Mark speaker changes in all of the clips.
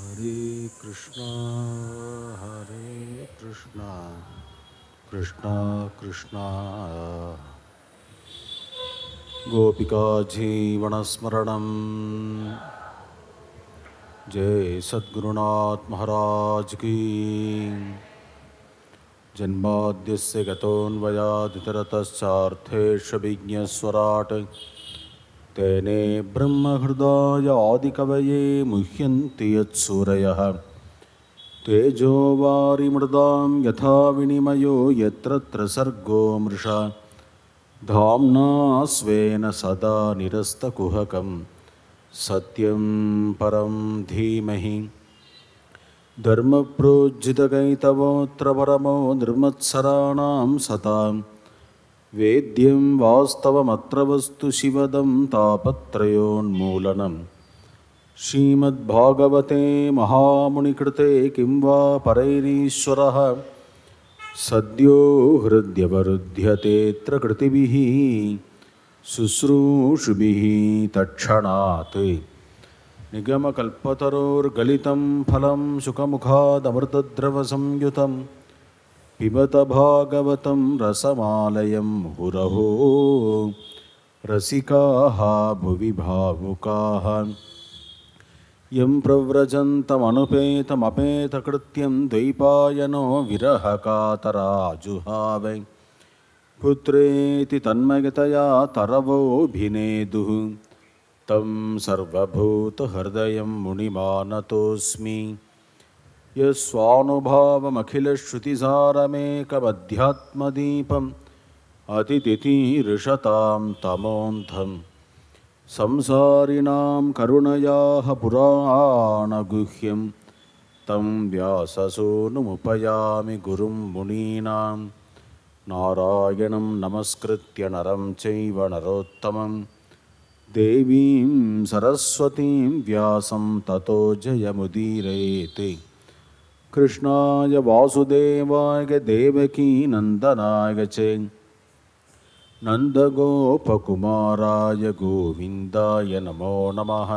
Speaker 1: हरे कृष्णा हरे कृष्णा कृष्णा कृष्णा गोपिका स्मरण जय सद्गुरुनाथ महाराज की जन्माद्यस्य गतोऽन्वयादितरतश्चार्थेष्वभिज्ञस्वराट् तेने ब्रह्महृदायादिकवये मुह्यन्ति यत्सूरयः तेजो वारिमृदां यथा विनिमयो यत्र सर्गो मृषा धाम्ना स्वेन सदा निरस्तकुहकं सत्यं परं धीमहि धर्मप्रोज्झितकैतवोऽत्र परमो निर्मत्सराणां सताम् वेद्यं वास्तवमत्र वस्तु शिवदं तापत्रयोन्मूलनं श्रीमद्भागवते महामुनिकृते किं वा परैरीश्वरः सद्यो हृद्यवरुध्यतेऽत्र कृतिभिः शुश्रूषुभिः तत्क्षणात् निगमकल्पतरोर्गलितं फलं सुखमुखादमृतद्रवसंयुतम् पिबतभागवतं रसमालयं हुरहो रसिकाः भुवि भावुकाः यं प्रव्रजन्तमनुपेतमपेतकृत्यं द्वैपायनो विरहकातराजुहावै पुत्रेति तन्मयतया तरवोऽभिनेदुः तं सर्वभूतहृदयं मुनिमानतोऽस्मि यस्वानुभावमखिलश्रुतिसारमेकमध्यात्मदीपम् अतितिरिषतां तमोऽन्थं संसारिणां करुणयाः पुराणगुह्यं तं व्याससोनुमुपयामि गुरुं मुनीनां नारायणं नमस्कृत्य नरं चैव नरोत्तमं देवीं सरस्वतीं व्यासं ततो जयमुदीरेते कृष्णाय वासुदेवाय नन्दनाय च नन्दगोपकुमाराय गोविन्दाय नमो नमः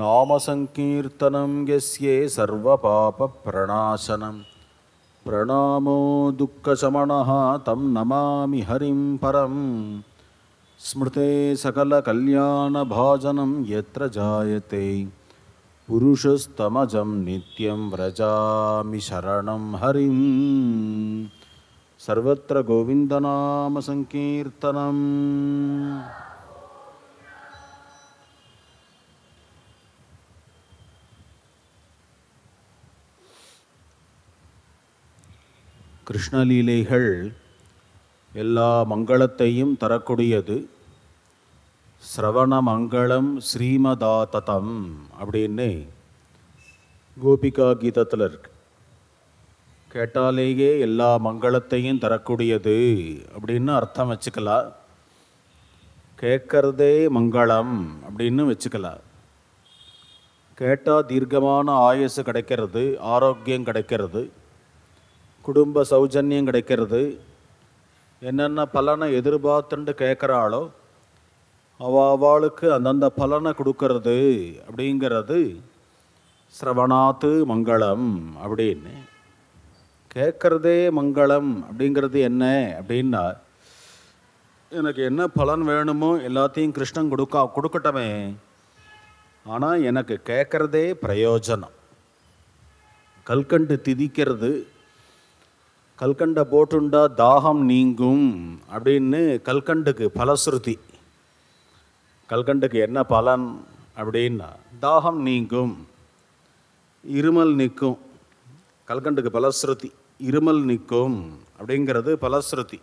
Speaker 1: नामसङ्कीर्तनं यस्ये सर्वपापप्रणाशनं प्रणामो दुःखशमणः तं नमामि हरिं परं स्मृते सकलकल्याणभाजनं यत्र जायते புருஷஸ்தமஜம் நித்யம் விரஜாமி சரணம் ஹரிம் சர்வத்திர கோவிந்தநாம சங்கீர்த்தனம் கிருஷ்ணலீலைகள் எல்லா மங்களத்தையும் தரக்கூடியது ஸ்ரவணமங்கலம் ஸ்ரீமதாததம் அப்படின்னு கோபிகா கீதத்தில் இருக்கு கேட்டாலேயே எல்லா மங்களத்தையும் தரக்கூடியது அப்படின்னு அர்த்தம் வச்சுக்கலாம் கேட்கறதே மங்களம் அப்படின்னு வச்சுக்கலாம் கேட்டால் தீர்க்கமான ஆயுசு கிடைக்கிறது ஆரோக்கியம் கிடைக்கிறது குடும்ப சௌஜன்யம் கிடைக்கிறது என்னென்ன பலனை எதிர்பார்த்துட்டு கேட்குறாளோ அவளுக்கு அந்தந்த பலனை கொடுக்கறது அப்படிங்கிறது சிரவணாத்து மங்களம் அப்படின்னு கேட்குறதே மங்களம் அப்படிங்கிறது என்ன அப்படின்னா எனக்கு என்ன பலன் வேணுமோ எல்லாத்தையும் கிருஷ்ணன் கொடுக்கா கொடுக்கட்டமே ஆனால் எனக்கு கேட்குறதே பிரயோஜனம் கல்கண்டு திதிக்கிறது கல்கண்டை போட்டுண்டா தாகம் நீங்கும் அப்படின்னு கல்கண்டுக்கு பலஸ்ருதி கல்கண்டுக்கு என்ன பலன் அப்படின்னா தாகம் நீங்கும் இருமல் நிற்கும் கல்கண்டுக்கு பலஸ்ருதி இருமல் நிற்கும் அப்படிங்கிறது பலஸ்ருதி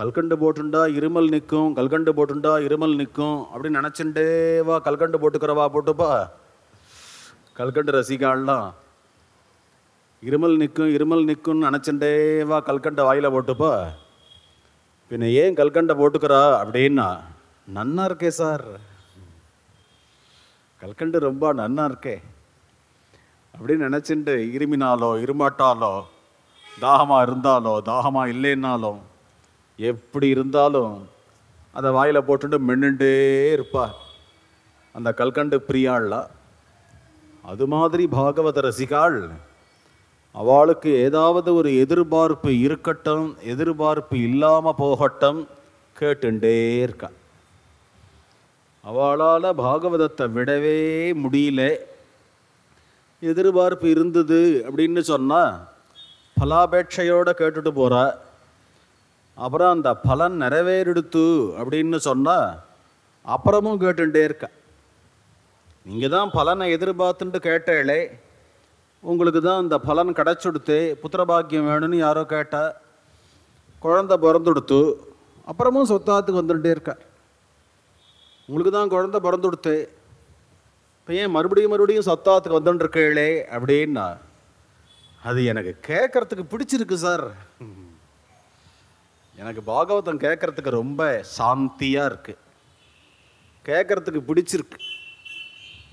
Speaker 1: கல்கண்டு போட்டுண்டா இருமல் நிற்கும் கல்கண்டு போட்டுண்டா இருமல் நிற்கும் அப்படின்னு நினச்சிண்டேவா கல்கண்டு போட்டுக்கிறவா போட்டுப்பா கல்கண்டு ரசிகாலாம் இருமல் நிற்கும் இருமல் நிற்கும்னு நினச்சிண்டேவா கல்கண்டை வாயில் போட்டுப்பா பின்ன ஏன் கல்கண்டை போட்டுக்கிறா அப்படின்னா நன்னா இருக்கே சார் கல்கண்டு ரொம்ப நன்னா இருக்கே அப்படின்னு நினச்சிட்டு இருமினாலோ இருமாட்டாலோ தாகமாக இருந்தாலோ தாகமாக இல்லைன்னாலும் எப்படி இருந்தாலும் அந்த வாயில் போட்டுட்டு மின்னுண்டே இருப்பார் அந்த கல்கண்டு பிரியாள்லாம் அது மாதிரி பாகவத ரசிகாள் அவளுக்கு ஏதாவது ஒரு எதிர்பார்ப்பு இருக்கட்டும் எதிர்பார்ப்பு இல்லாமல் போகட்டும் கேட்டுண்டே இருக்காள் அவளால் பாகவதத்தை விடவே முடியல எதிர்பார்ப்பு இருந்தது அப்படின்னு சொன்னால் பலாபேட்சையோடு கேட்டுட்டு போகிறா அப்புறம் அந்த பலன் நிறைவேறெடுத்து அப்படின்னு சொன்னால் அப்புறமும் கேட்டுட்டே இருக்க நீங்கள் தான் பலனை எதிர்பார்த்துட்டு கேட்டேளே உங்களுக்கு தான் இந்த பலன் கிடச்சுடுத்து புத்திரபாக்கியம் வேணும்னு யாரோ கேட்டால் குழந்த பிறந்துடுத்து அப்புறமும் சொத்தாத்துக்கு வந்துகிட்டே இருக்கார் உங்களுக்கு தான் குழந்த கொடுத்து இப்போ ஏன் மறுபடியும் மறுபடியும் சத்தாத்துக்கு வந்துட்டுருக்கீங்களே அப்படின்னா அது எனக்கு கேட்கறதுக்கு பிடிச்சிருக்கு சார் எனக்கு பாகவதம் கேட்கறதுக்கு ரொம்ப சாந்தியாக இருக்குது கேட்கறதுக்கு பிடிச்சிருக்கு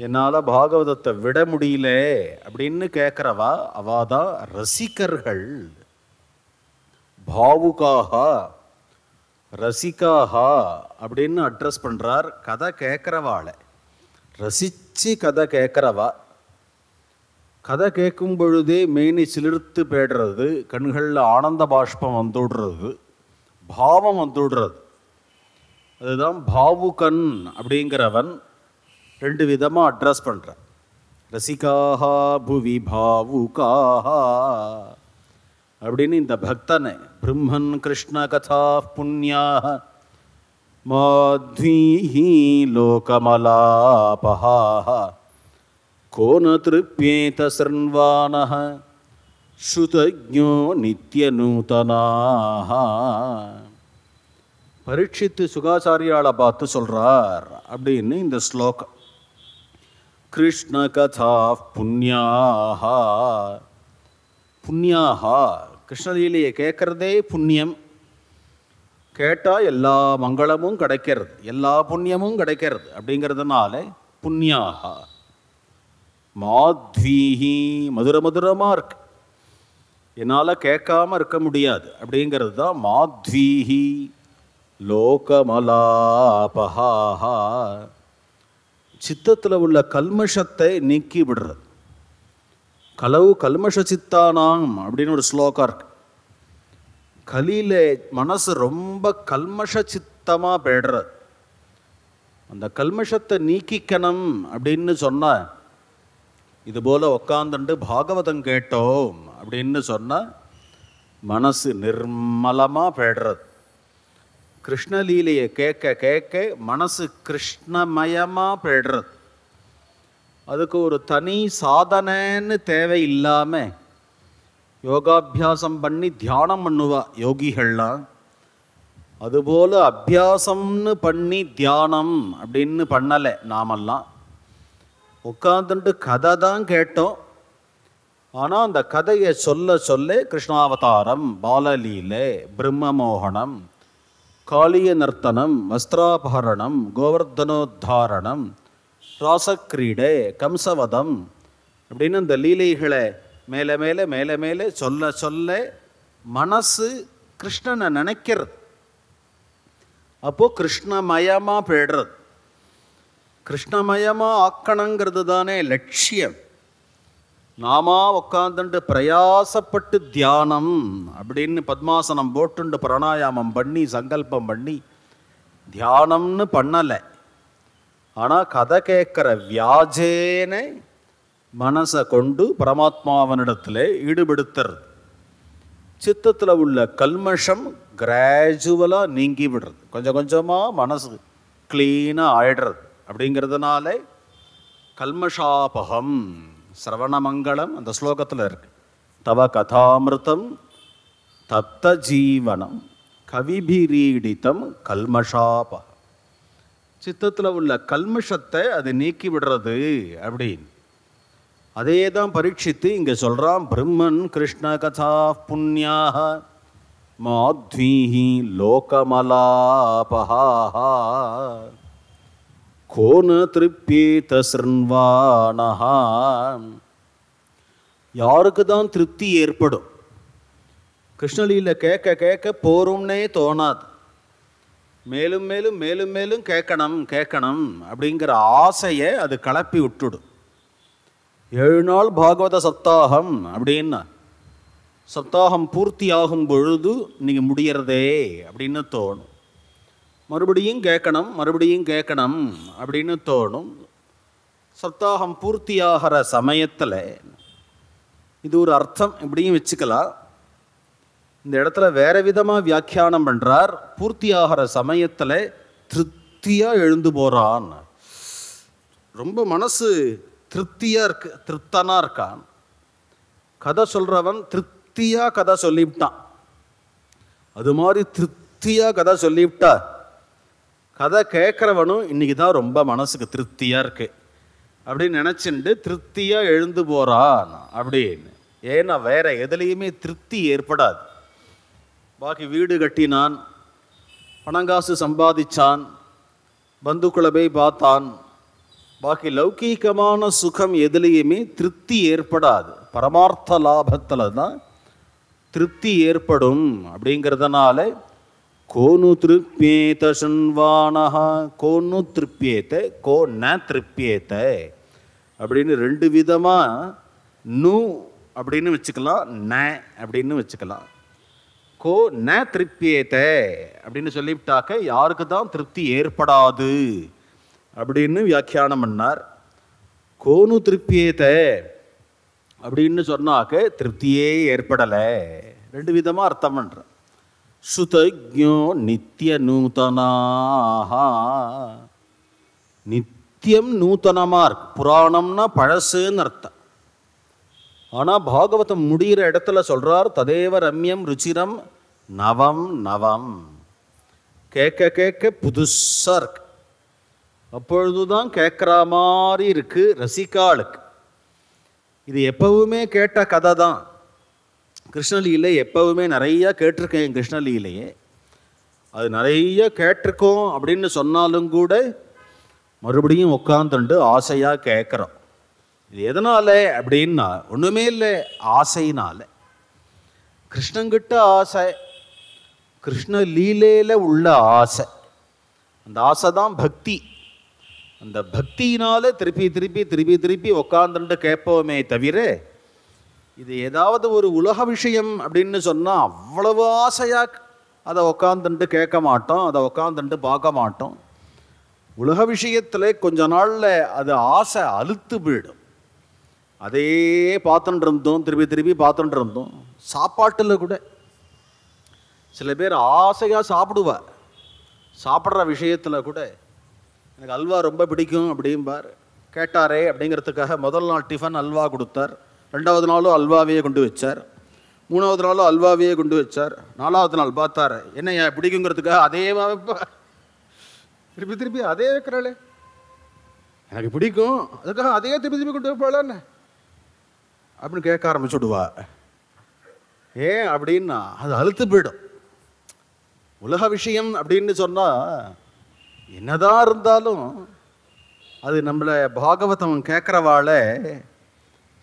Speaker 1: என்னால் பாகவதத்தை விட முடியல அப்படின்னு கேட்குறவா அவாதான் ரசிகர்கள் பாவுகாகா ரசிகாஹா அப்படின்னு அட்ரஸ் பண்ணுறார் கதை கேட்குறவாளை ரசித்து கதை கேட்குறவா கதை கேட்கும் பொழுதே மெயினி சிலிர்த்து பேடுறது கண்களில் ஆனந்த பாஷ்பம் வந்துடுறது பாவம் வந்துடுறது அதுதான் பாவுகன் அப்படிங்கிறவன் ரெண்டு விதமாக அட்ரஸ் பண்ணுறான் ரசிகாஹா புவி பாவுகாஹா அப்படின்னு இந்த பக்தனை ब्रह्मन् कृष्णकथाः पुण्याः माध्वीः लोकमलापहाः को न तृप्येत शृण्वानः श्रुतज्ञो नित्यनूतनाः பரீட்சித்து சுகாச்சாரியாளை பார்த்து சொல்கிறார் அப்படின்னு இந்த ஸ்லோகம் கிருஷ்ண கதா புண்ணியாகா புண்ணியாகா கிருஷ்ணலீலையை கேட்குறதே புண்ணியம் கேட்டால் எல்லா மங்களமும் கிடைக்கிறது எல்லா புண்ணியமும் கிடைக்கிறது அப்படிங்கிறதுனால புண்ணியாக மாத்வீஹி மதுர மதுரமாக இருக்கு என்னால் கேட்காம இருக்க முடியாது அப்படிங்கிறது தான் மாத்வீஹி லோகமலாபஹாஹா சித்தத்தில் உள்ள கல்மஷத்தை நீக்கி விடுறது கலவு கல்மஷ சித்தானாம் அப்படின்னு ஒரு ஸ்லோகம் இருக்கு கலியில மனசு ரொம்ப கல்மஷ சித்தமாக போயிடுறது அந்த கல்மஷத்தை நீக்கிக்கணும் அப்படின்னு சொன்ன இது போல் உக்காந்துண்டு பாகவதம் கேட்டோம் அப்படின்னு சொன்ன மனசு நிர்மலமாக போயிடுறது கிருஷ்ணலீலையை கேட்க கேட்க மனசு கிருஷ்ணமயமாக போயிடுறது அதுக்கு ஒரு தனி சாதனைன்னு தேவை யோகாபியாசம் பண்ணி தியானம் பண்ணுவா யோகிகள்லாம் அதுபோல் அபியாசம்னு பண்ணி தியானம் அப்படின்னு பண்ணலை நாமெல்லாம் உட்காந்துட்டு கதை தான் கேட்டோம் ஆனால் அந்த கதையை சொல்ல சொல்ல கிருஷ்ணாவதாரம் பாலலீலை பிரம்மமோகனம் காளிய நர்த்தனம் வஸ்திராபகரணம் கோவர்தனோத்தாரணம் ராசக்கிரீடை கம்சவதம் அப்படின்னு இந்த லீலைகளை மேலே மேலே மேலே மேலே சொல்ல சொல்ல மனசு கிருஷ்ணனை நினைக்கிறது அப்போது கிருஷ்ணமயமாக போயிடுறது கிருஷ்ணமயமாக ஆக்கணுங்கிறது தானே லட்சியம் நாம உட்காந்துட்டு பிரயாசப்பட்டு தியானம் அப்படின்னு பத்மாசனம் போட்டுண்டு பிராணாயாமம் பண்ணி சங்கல்பம் பண்ணி தியானம்னு பண்ணலை ஆனால் கதை கேட்குற வியாஜேனை மனசை கொண்டு பரமாத்மாவனிடத்தில் ஈடுபடுத்துறது சித்தத்தில் உள்ள கல்மஷம் கிராஜுவலாக நீங்கி விடுறது கொஞ்சம் கொஞ்சமாக மனசு க்ளீனாக ஆயிடுறது அப்படிங்கிறதுனால கல்மஷாபகம் சிரவணமங்கலம் அந்த ஸ்லோகத்தில் இருக்கு தவ கதாமிருத்தம் தத்த ஜீவனம் கவிபிரீடித்தம் கல்மஷாபகம் சித்தத்தில் உள்ள கல்மிஷத்தை அது நீக்கி விடுறது அப்படின்னு அதே தான் பரீட்சித்து இங்கே சொல்கிறான் பிரம்மன் கிருஷ்ண கதா புண்ணியாக மாத்வீஹி லோகமலாபஹாஹா கோன திருப்தி சிருன்வானஹா யாருக்கு தான் திருப்தி ஏற்படும் கிருஷ்ணலீல கேட்க கேட்க போரும்னே தோணாது மேலும் மேலும் மேலும் மேலும் கேட்கணும் கேட்கணும் அப்படிங்கிற ஆசையை அது கலப்பி விட்டுடும் ஏழு நாள் பாகவத சப்தாகம் அப்படின்னா சப்தாகம் பூர்த்தி ஆகும் பொழுது நீங்கள் முடியறதே அப்படின்னு தோணும் மறுபடியும் கேட்கணும் மறுபடியும் கேட்கணும் அப்படின்னு தோணும் சப்தாகம் பூர்த்தியாகிற சமயத்தில் இது ஒரு அர்த்தம் இப்படியும் வச்சுக்கலாம் இந்த இடத்துல வேறு விதமாக வியாக்கியானம் பண்ணுறார் பூர்த்தி ஆகிற சமயத்தில் திருப்தியாக எழுந்து போகிறான் ரொம்ப மனசு திருப்தியாக இருக்கு திருப்தனாக இருக்கான் கதை சொல்கிறவன் திருப்தியாக கதை சொல்லிவிட்டான் அது மாதிரி திருப்தியாக கதை சொல்லிவிட்டா கதை கேட்குறவனும் இன்றைக்கி தான் ரொம்ப மனசுக்கு திருப்தியாக இருக்குது அப்படின்னு நினச்சிண்டு திருப்தியாக எழுந்து போகிறான் அப்படின்னு ஏன்னா வேற எதுலேயுமே திருப்தி ஏற்படாது பாக்கி வீடு கட்டினான் பணங்காசு சம்பாதிச்சான் பந்துக்களை போய் பார்த்தான் பாக்கி லௌகீகமான சுகம் எதுலேயுமே திருப்தி ஏற்படாது பரமார்த்த லாபத்தில் தான் திருப்தி ஏற்படும் அப்படிங்கிறதுனால கோனு திருப்பியேத சண்வானஹா கோனு திருப்பியேத்த கோ ந திருப்பியேத்த அப்படின்னு ரெண்டு விதமாக நு அப்படின்னு வச்சுக்கலாம் ந அப்படின்னு வச்சுக்கலாம் கோ ந திருப்தியேத்த அப்படின்னு சொல்லிவிட்டாக்க யாருக்கு தான் திருப்தி ஏற்படாது அப்படின்னு வியாக்கியானம் பண்ணார் கோனு திருப்தியேத்த அப்படின்னு சொன்னாக்க திருப்தியே ஏற்படலை ரெண்டு விதமாக அர்த்தம் பண்ணுறேன் சுதஜோ நித்திய நூத்தனாக நித்தியம் நூத்தனமாக இருக்கு புராணம்னா பழசுன்னு அர்த்தம் ஆனால் பாகவதம் முடிகிற இடத்துல சொல்கிறார் ததேவ ரம்யம் ருச்சிரம் நவம் நவம் கேட்க கேட்க புதுசாக இருக்கு அப்பொழுது தான் கேட்குற மாதிரி இருக்குது ரசிகாளுக்கு இது எப்பவுமே கேட்ட கதை தான் கிருஷ்ணலீலை எப்பவுமே நிறையா கேட்டிருக்கேன் கிருஷ்ணலீலையே அது நிறைய கேட்டிருக்கோம் அப்படின்னு சொன்னாலும் கூட மறுபடியும் உட்காந்துண்டு ஆசையாக கேட்குறோம் இது எதனால் அப்படின்னா ஒன்றுமே இல்லை ஆசையினால் கிருஷ்ணங்கிட்ட ஆசை கிருஷ்ண லீலையில் உள்ள ஆசை அந்த ஆசை தான் பக்தி அந்த பக்தியினால திருப்பி திருப்பி திருப்பி திருப்பி உக்காந்துட்டு கேட்போமே தவிர இது ஏதாவது ஒரு உலக விஷயம் அப்படின்னு சொன்னால் அவ்வளவு ஆசையாக அதை உக்காந்துட்டு கேட்க மாட்டோம் அதை உக்காந்துட்டு பார்க்க மாட்டோம் உலக விஷயத்தில் கொஞ்ச நாளில் அது ஆசை அழுத்து போயிடும் அதையே பார்த்துட்டு இருந்தோம் திருப்பி திருப்பி பார்த்துட்டு இருந்தோம் சாப்பாட்டில் கூட சில பேர் ஆசையாக சாப்பிடுவா சாப்பிட்ற விஷயத்தில் கூட எனக்கு அல்வா ரொம்ப பிடிக்கும் அப்படிம்பார் கேட்டாரே அப்படிங்கிறதுக்காக முதல் நாள் டிஃபன் அல்வா கொடுத்தார் ரெண்டாவது நாளும் அல்வாவையே கொண்டு வச்சார் மூணாவது நாளும் அல்வாவையே கொண்டு வச்சார் நாலாவது நாள் பார்த்தார் என்ன பிடிக்குங்கிறதுக்காக அதே திருப்பி திருப்பி அதே வைக்கிறாளே எனக்கு பிடிக்கும் அதுக்காக அதே திருப்பி திருப்பி கொண்டு வைப்பாளே அப்படின்னு கேட்க ஆரம்பிச்சுடுவா ஏன் அப்படின்னா அது அழுத்து போயிடும் உலக விஷயம் அப்படின்னு சொன்னால் என்னதான் இருந்தாலும் அது நம்மளை பாகவதம் கேட்குறவாள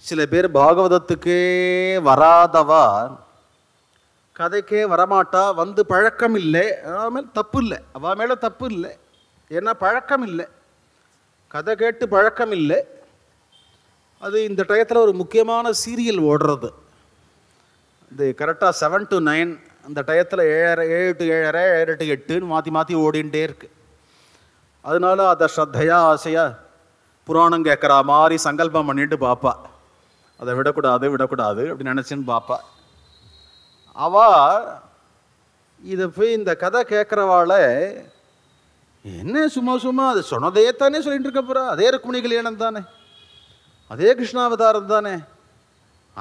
Speaker 1: சில பேர் பாகவதத்துக்கே வராதவா கதைக்கே வரமாட்டா வந்து பழக்கம் இல்லை அவன் மேலே தப்பு இல்லை அவன் மேலே தப்பு இல்லை ஏன்னா பழக்கம் இல்லை கதை கேட்டு பழக்கம் இல்லை அது இந்த டயத்தில் ஒரு முக்கியமான சீரியல் ஓடுறது இது கரெக்டாக செவன் டு நைன் அந்த டயத்தில் ஏழரை ஏழு டு ஏழரை ஏழு டு எட்டுன்னு மாற்றி மாற்றி ஓடிண்டே இருக்கு அதனால அதை ஸ்ரத்தையா ஆசையாக புராணம் கேட்குற மாதிரி சங்கல்பம் பண்ணிட்டு பார்ப்பா அதை விடக்கூடாது விடக்கூடாது அப்படி நினச்சின்னு பார்ப்பா அவா இதை போய் இந்த கதை கேட்குறவாள் என்ன சும்மா சும்மா அது சொன்னதே தானே சொல்லிட்டு இருக்க போகிறா அதே ருக்மிணி கல்யாணம் தானே அதே கிருஷ்ணாவதாரம் தானே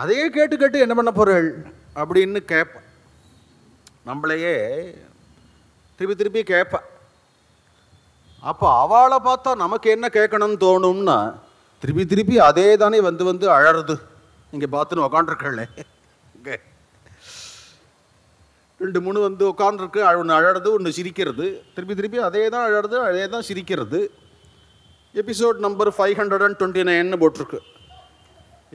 Speaker 1: அதையே கேட்டு கேட்டு என்ன பண்ண போகிறீள் அப்படின்னு கேட்பேன் நம்மளையே திருப்பி திருப்பி கேட்பேன் அப்போ அவளை பார்த்தா நமக்கு என்ன கேட்கணும்னு தோணும்னா திருப்பி திருப்பி அதே தானே வந்து வந்து அழறது இங்கே பார்த்துன்னு உக்காண்டிருக்கே ரெண்டு மூணு வந்து உட்காந்துருக்கு ஒன்று அழறது ஒன்று சிரிக்கிறது திருப்பி திருப்பி அதே தான் அழறது அதே தான் சிரிக்கிறது episode number five hundred and twenty நைன்னு போட்டிருக்கு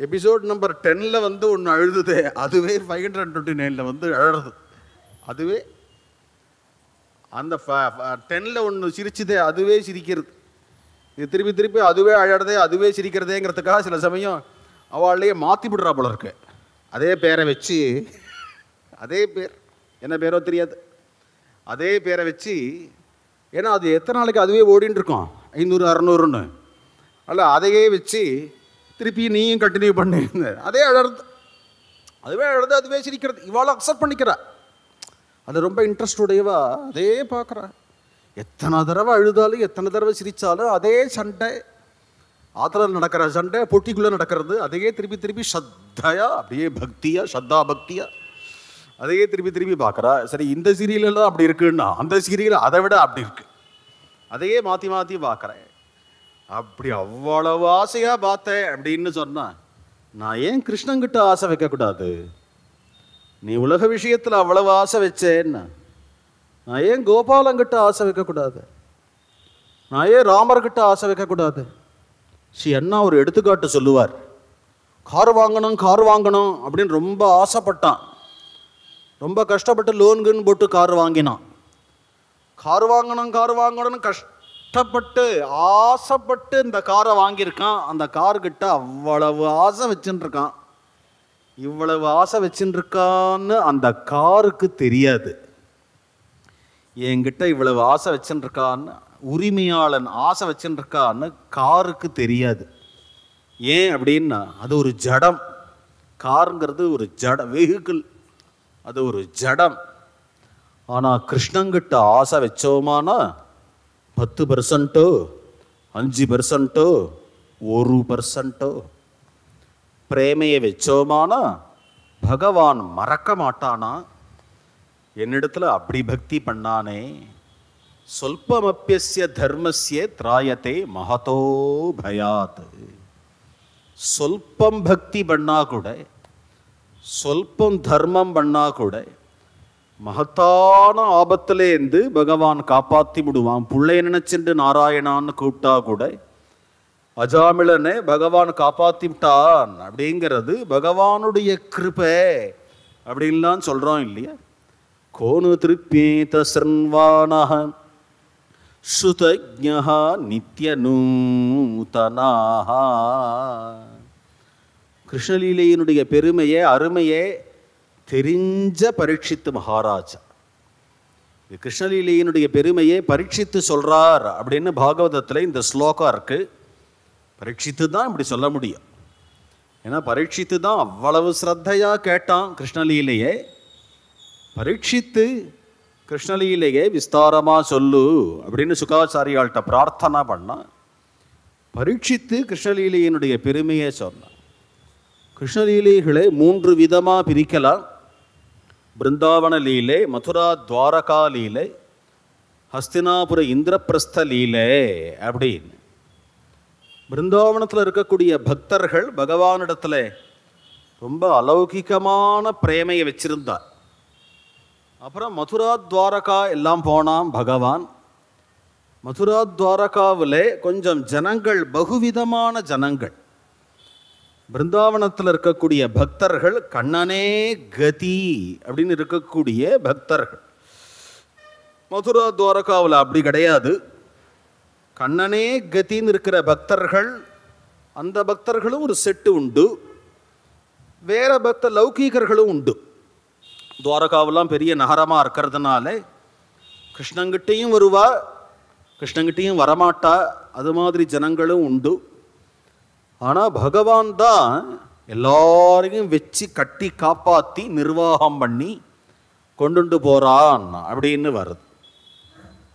Speaker 1: எபிசோட் நம்பர் டென்னில் வந்து ஒன்று அழுதுது அதுவே ஃபைவ் ஹண்ட்ரட் அண்ட் டுவெண்ட்டி நைனில் வந்து அழறது அதுவே அந்த டென்னில் ஒன்று சிரிச்சுதே அதுவே சிரிக்கிறது இது திருப்பி திருப்பி அதுவே அழகிறதே அதுவே சிரிக்கிறதேங்கிறதுக்காக சில சமயம் அவளையே மாற்றி விடுறா போல இருக்கு அதே பேரை வச்சு அதே பேர் என்ன பேரோ தெரியாது அதே பேரை வச்சு ஏன்னா அது எத்தனை நாளைக்கு அதுவே ஓடின்னு இருக்கோம் ஐநூறு அறநூறுன்னு அல்ல அதையே வச்சு திருப்பி நீயும் கண்டினியூ பண்ணு அதே அழகு அதுவே அழகு அதுவே சிரிக்கிறது இவாளை அக்செப்ட் பண்ணிக்கிற அது ரொம்ப இன்ட்ரெஸ்ட் உடையவா அதே பார்க்குறா எத்தனை தடவை அழுதாலும் எத்தனை தடவை சிரித்தாலும் அதே சண்டை ஆற்றுல நடக்கிற சண்டை பொட்டிக்குள்ளே நடக்கிறது அதையே திருப்பி திருப்பி ஸ்ரத்தையா அப்படியே பக்தியா ஸ்ரத்தா பக்தியா அதையே திருப்பி திருப்பி பார்க்குறா சரி இந்த சீரியலெல்லாம் அப்படி இருக்குன்னா அந்த சீரியல் அதை விட அப்படி இருக்குது அதையே மாற்றி மாற்றி பார்க்குறேன் அப்படி அவ்வளவு ஆசையாக பார்த்தேன் அப்படின்னு சொன்னான் நான் ஏன் கிருஷ்ணங்கிட்ட ஆசை வைக்கக்கூடாது நீ உலக விஷயத்தில் அவ்வளவு ஆசை வச்சேன்னு நான் ஏன் கோபாலங்கிட்ட ஆசை வைக்கக்கூடாது நான் ஏன் ராமர்கிட்ட ஆசை வைக்கக்கூடாது ஸ்ரீ அண்ணா ஒரு எடுத்துக்காட்டு சொல்லுவார் கார் வாங்கணும் கார் வாங்கணும் அப்படின்னு ரொம்ப ஆசைப்பட்டான் ரொம்ப கஷ்டப்பட்டு லோன்குன்னு போட்டு கார் வாங்கினான் கார் வாங்கணும் கார் வாங்கணும்னு கஷ்டப்பட்டு ஆசைப்பட்டு இந்த காரை வாங்கியிருக்கான் அந்த கார்கிட்ட அவ்வளவு ஆசை வச்சுட்டுருக்கான் இவ்வளவு ஆசை வச்சுட்டுருக்கான்னு அந்த காருக்கு தெரியாது என்கிட்ட இவ்வளவு ஆசை வச்சுருக்கான்னு உரிமையாளன் ஆசை வச்சுட்டுருக்கான்னு காருக்கு தெரியாது ஏன் அப்படின்னா அது ஒரு ஜடம் காருங்கிறது ஒரு ஜட வெஹிக்கிள் அது ஒரு ஜடம் ஆனால் கிருஷ்ணங்கிட்ட ஆசை வச்சோமானா பத்து பர்சன்ட்டோ அஞ்சு பர்சன்ட்டோ ஒரு பர்சன்ட்டோ பிரேமையை வச்சோமானா பகவான் மறக்க மாட்டானா என்னிடத்துல அப்படி பக்தி பண்ணானே சொல்பமப்பிய தர்மசிய திராயத்தை மகதோ பயாத் சொல்பம் பக்தி பண்ணா கூட சொல்பம் தர்மம் பண்ணா கூட மகத்தான ஆபத்திலேருந்து பகவான் காப்பாற்றி விடுவான் பிள்ளை நினைச்சுண்டு நாராயணான்னு கூப்பிட்டா கூட அஜாமிழனை பகவான் காப்பாற்றி விட்டான் அப்படிங்கிறது பகவானுடைய கிருபை அப்படின்லாம் சொல்கிறோம் இல்லையா கோணு திருப்பேத சர்வானக ஸ்ருதஜா நித்ய நூதனாக கிருஷ்ணலீலையினுடைய பெருமையை அருமையே தெரிஞ்ச பரீட்சித்து மகாராஜா இது கிருஷ்ணலீலையினுடைய பெருமையை பரீட்சித்து சொல்கிறார் அப்படின்னு பாகவதத்தில் இந்த ஸ்லோகம் இருக்குது பரீட்சித்து தான் இப்படி சொல்ல முடியும் ஏன்னா பரீட்சித்து தான் அவ்வளவு ஸ்ரத்தையாக கேட்டான் கிருஷ்ணலீலையே பரீட்சித்து கிருஷ்ணலீலையே விஸ்தாரமாக சொல்லு அப்படின்னு சுகாச்சாரியாள்கிட்ட பிரார்த்தனை பண்ணான் பரீட்சித்து கிருஷ்ணலீலையினுடைய பெருமையை சொன்னான் கிருஷ்ணலீலைகளை மூன்று விதமாக பிரிக்கலாம் பிருந்தாவன லீலை மதுரா துவாரகா லீலை ஹஸ்தினாபுர இந்திரபிரஸ்த லீலை அப்படின்னு பிருந்தாவனத்தில் இருக்கக்கூடிய பக்தர்கள் பகவானிடத்தில் ரொம்ப அலௌகிகமான பிரேமையை வச்சிருந்தார் அப்புறம் மதுரா துவாரகா எல்லாம் போனான் பகவான் மதுரா துவாரகாவில் கொஞ்சம் ஜனங்கள் பகுவிதமான ஜனங்கள் பிருந்தாவனத்தில் இருக்கக்கூடிய பக்தர்கள் கண்ணனே கதி அப்படின்னு இருக்கக்கூடிய பக்தர்கள் மதுரா துவாரகாவில் அப்படி கிடையாது கண்ணனே கத்தின்னு இருக்கிற பக்தர்கள் அந்த பக்தர்களும் ஒரு செட்டு உண்டு வேற பக்த லௌகீகர்களும் உண்டு துவாரகாவெல்லாம் பெரிய நகரமாக இருக்கிறதுனால கிருஷ்ணங்கிட்டையும் வருவா கிருஷ்ணங்கிட்டையும் வரமாட்டா அது மாதிரி ஜனங்களும் உண்டு ஆனால் பகவான் தான் எல்லாரையும் வச்சு கட்டி காப்பாற்றி நிர்வாகம் பண்ணி கொண்டுண்டு போகிறான் அப்படின்னு வருது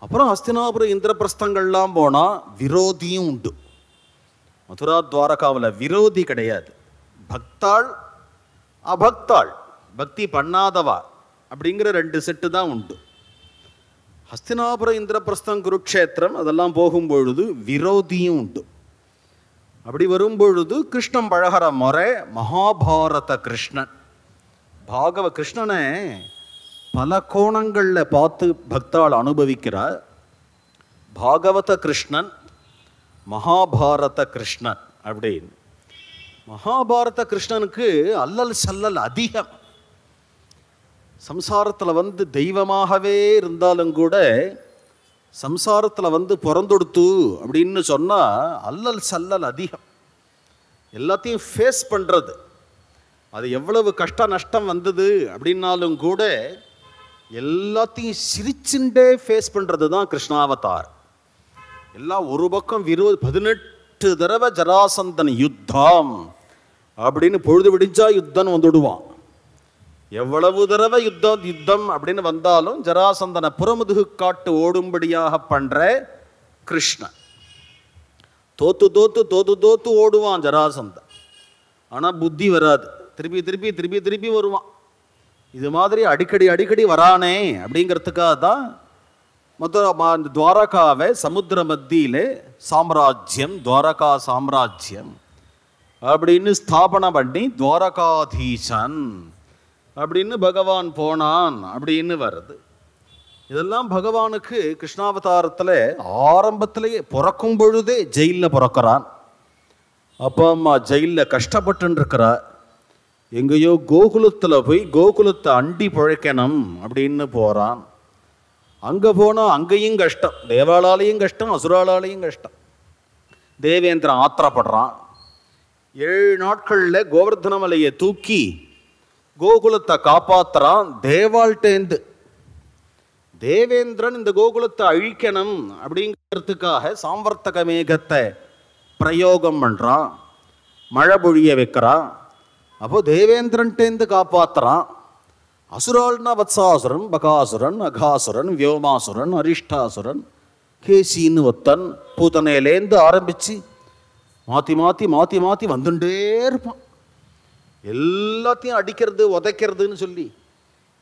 Speaker 1: அப்புறம் ஹஸ்தினாபுரம் இந்திரபிரஸ்தங்கள்லாம் போனால் விரோதியும் உண்டு மதுரா துவாரகாவில் விரோதி கிடையாது பக்தாள் அபக்தாள் பக்தி பண்ணாதவா அப்படிங்கிற ரெண்டு செட்டு தான் உண்டு ஹஸ்தினாபுரம் இந்திரபிரஸ்தம் குருக்ஷேத்திரம் அதெல்லாம் போகும்பொழுது விரோதியும் உண்டு அப்படி வரும்பொழுது கிருஷ்ணன் பழகிற முறை மகாபாரத கிருஷ்ணன் பாகவ கிருஷ்ணனை பல கோணங்களில் பார்த்து பக்தால் அனுபவிக்கிறார் பாகவத கிருஷ்ணன் மகாபாரத கிருஷ்ணன் அப்படின்னு மகாபாரத கிருஷ்ணனுக்கு அல்லல் சல்லல் அதிகம் சம்சாரத்தில் வந்து தெய்வமாகவே இருந்தாலும் கூட சம்சாரத்தில் வந்து பிறந்தொடுத்து அப்படின்னு சொன்னால் அல்லல் சல்லல் அதிகம் எல்லாத்தையும் ஃபேஸ் பண்ணுறது அது எவ்வளவு கஷ்ட நஷ்டம் வந்தது அப்படின்னாலும் கூட எல்லாத்தையும் சிரிச்சுண்டே ஃபேஸ் பண்ணுறது தான் கிருஷ்ணாவதார் எல்லாம் ஒரு பக்கம் விரு பதினெட்டு தடவை ஜராசந்தன் யுத்தம் அப்படின்னு பொழுது விடிஞ்சா யுத்தம் வந்துடுவான் எவ்வளவு தடவை யுத்தம் யுத்தம் அப்படின்னு வந்தாலும் ஜராசந்தனை புறமுதுகு காட்டு ஓடும்படியாக பண்ணுற கிருஷ்ணன் தோத்து தோத்து தோத்து தோத்து ஓடுவான் ஜராசந்தன் ஆனால் புத்தி வராது திருப்பி திருப்பி திருப்பி திருப்பி வருவான் இது மாதிரி அடிக்கடி அடிக்கடி வரானே அப்படிங்கிறதுக்காக தான் மதுரை இந்த துவாரகாவை சமுத்திர மத்தியில் சாம்ராஜ்யம் துவாரகா சாம்ராஜ்யம் அப்படின்னு ஸ்தாபனம் பண்ணி துவாரகாதீசன் அப்படின்னு பகவான் போனான் அப்படின்னு வருது இதெல்லாம் பகவானுக்கு கிருஷ்ணாவதாரத்தில் ஆரம்பத்திலேயே பிறக்கும் பொழுதே ஜெயிலில் பிறக்கிறான் அப்பா அம்மா ஜெயிலில் கஷ்டப்பட்டுருக்கிறார் எங்கேயோ கோகுலத்தில் போய் கோகுலத்தை அண்டி பிழைக்கணும் அப்படின்னு போகிறான் அங்கே போனால் அங்கேயும் கஷ்டம் தேவாலாலையும் கஷ்டம் அசுராலாலையும் கஷ்டம் தேவேந்திரன் ஆத்திரப்படுறான் ஏழு நாட்களில் கோவர்தனமலையை தூக்கி கோகுலத்தை காப்பாத்துறான் தேவாள்கிட்டேந்து தேவேந்திரன் இந்த கோகுலத்தை அழிக்கணும் அப்படிங்கிறதுக்காக சாம்பர்த்தக மேகத்தை பிரயோகம் பண்ணுறான் மழை பொழிய வைக்கிறான் அப்போ தேவேந்திரன்டேந்து காப்பாத்துறான் அசுரால்னா வத்சாசுரன் பகாசுரன் அகாசுரன் வியோமாசுரன் அரிஷ்டாசுரன் கேசின்னு ஒத்தன் பூதனையிலேந்து ஆரம்பித்து மாற்றி மாற்றி மாற்றி மாற்றி வந்துட்டே இருப்பான் எல்லாத்தையும் அடிக்கிறது உதைக்கிறதுன்னு சொல்லி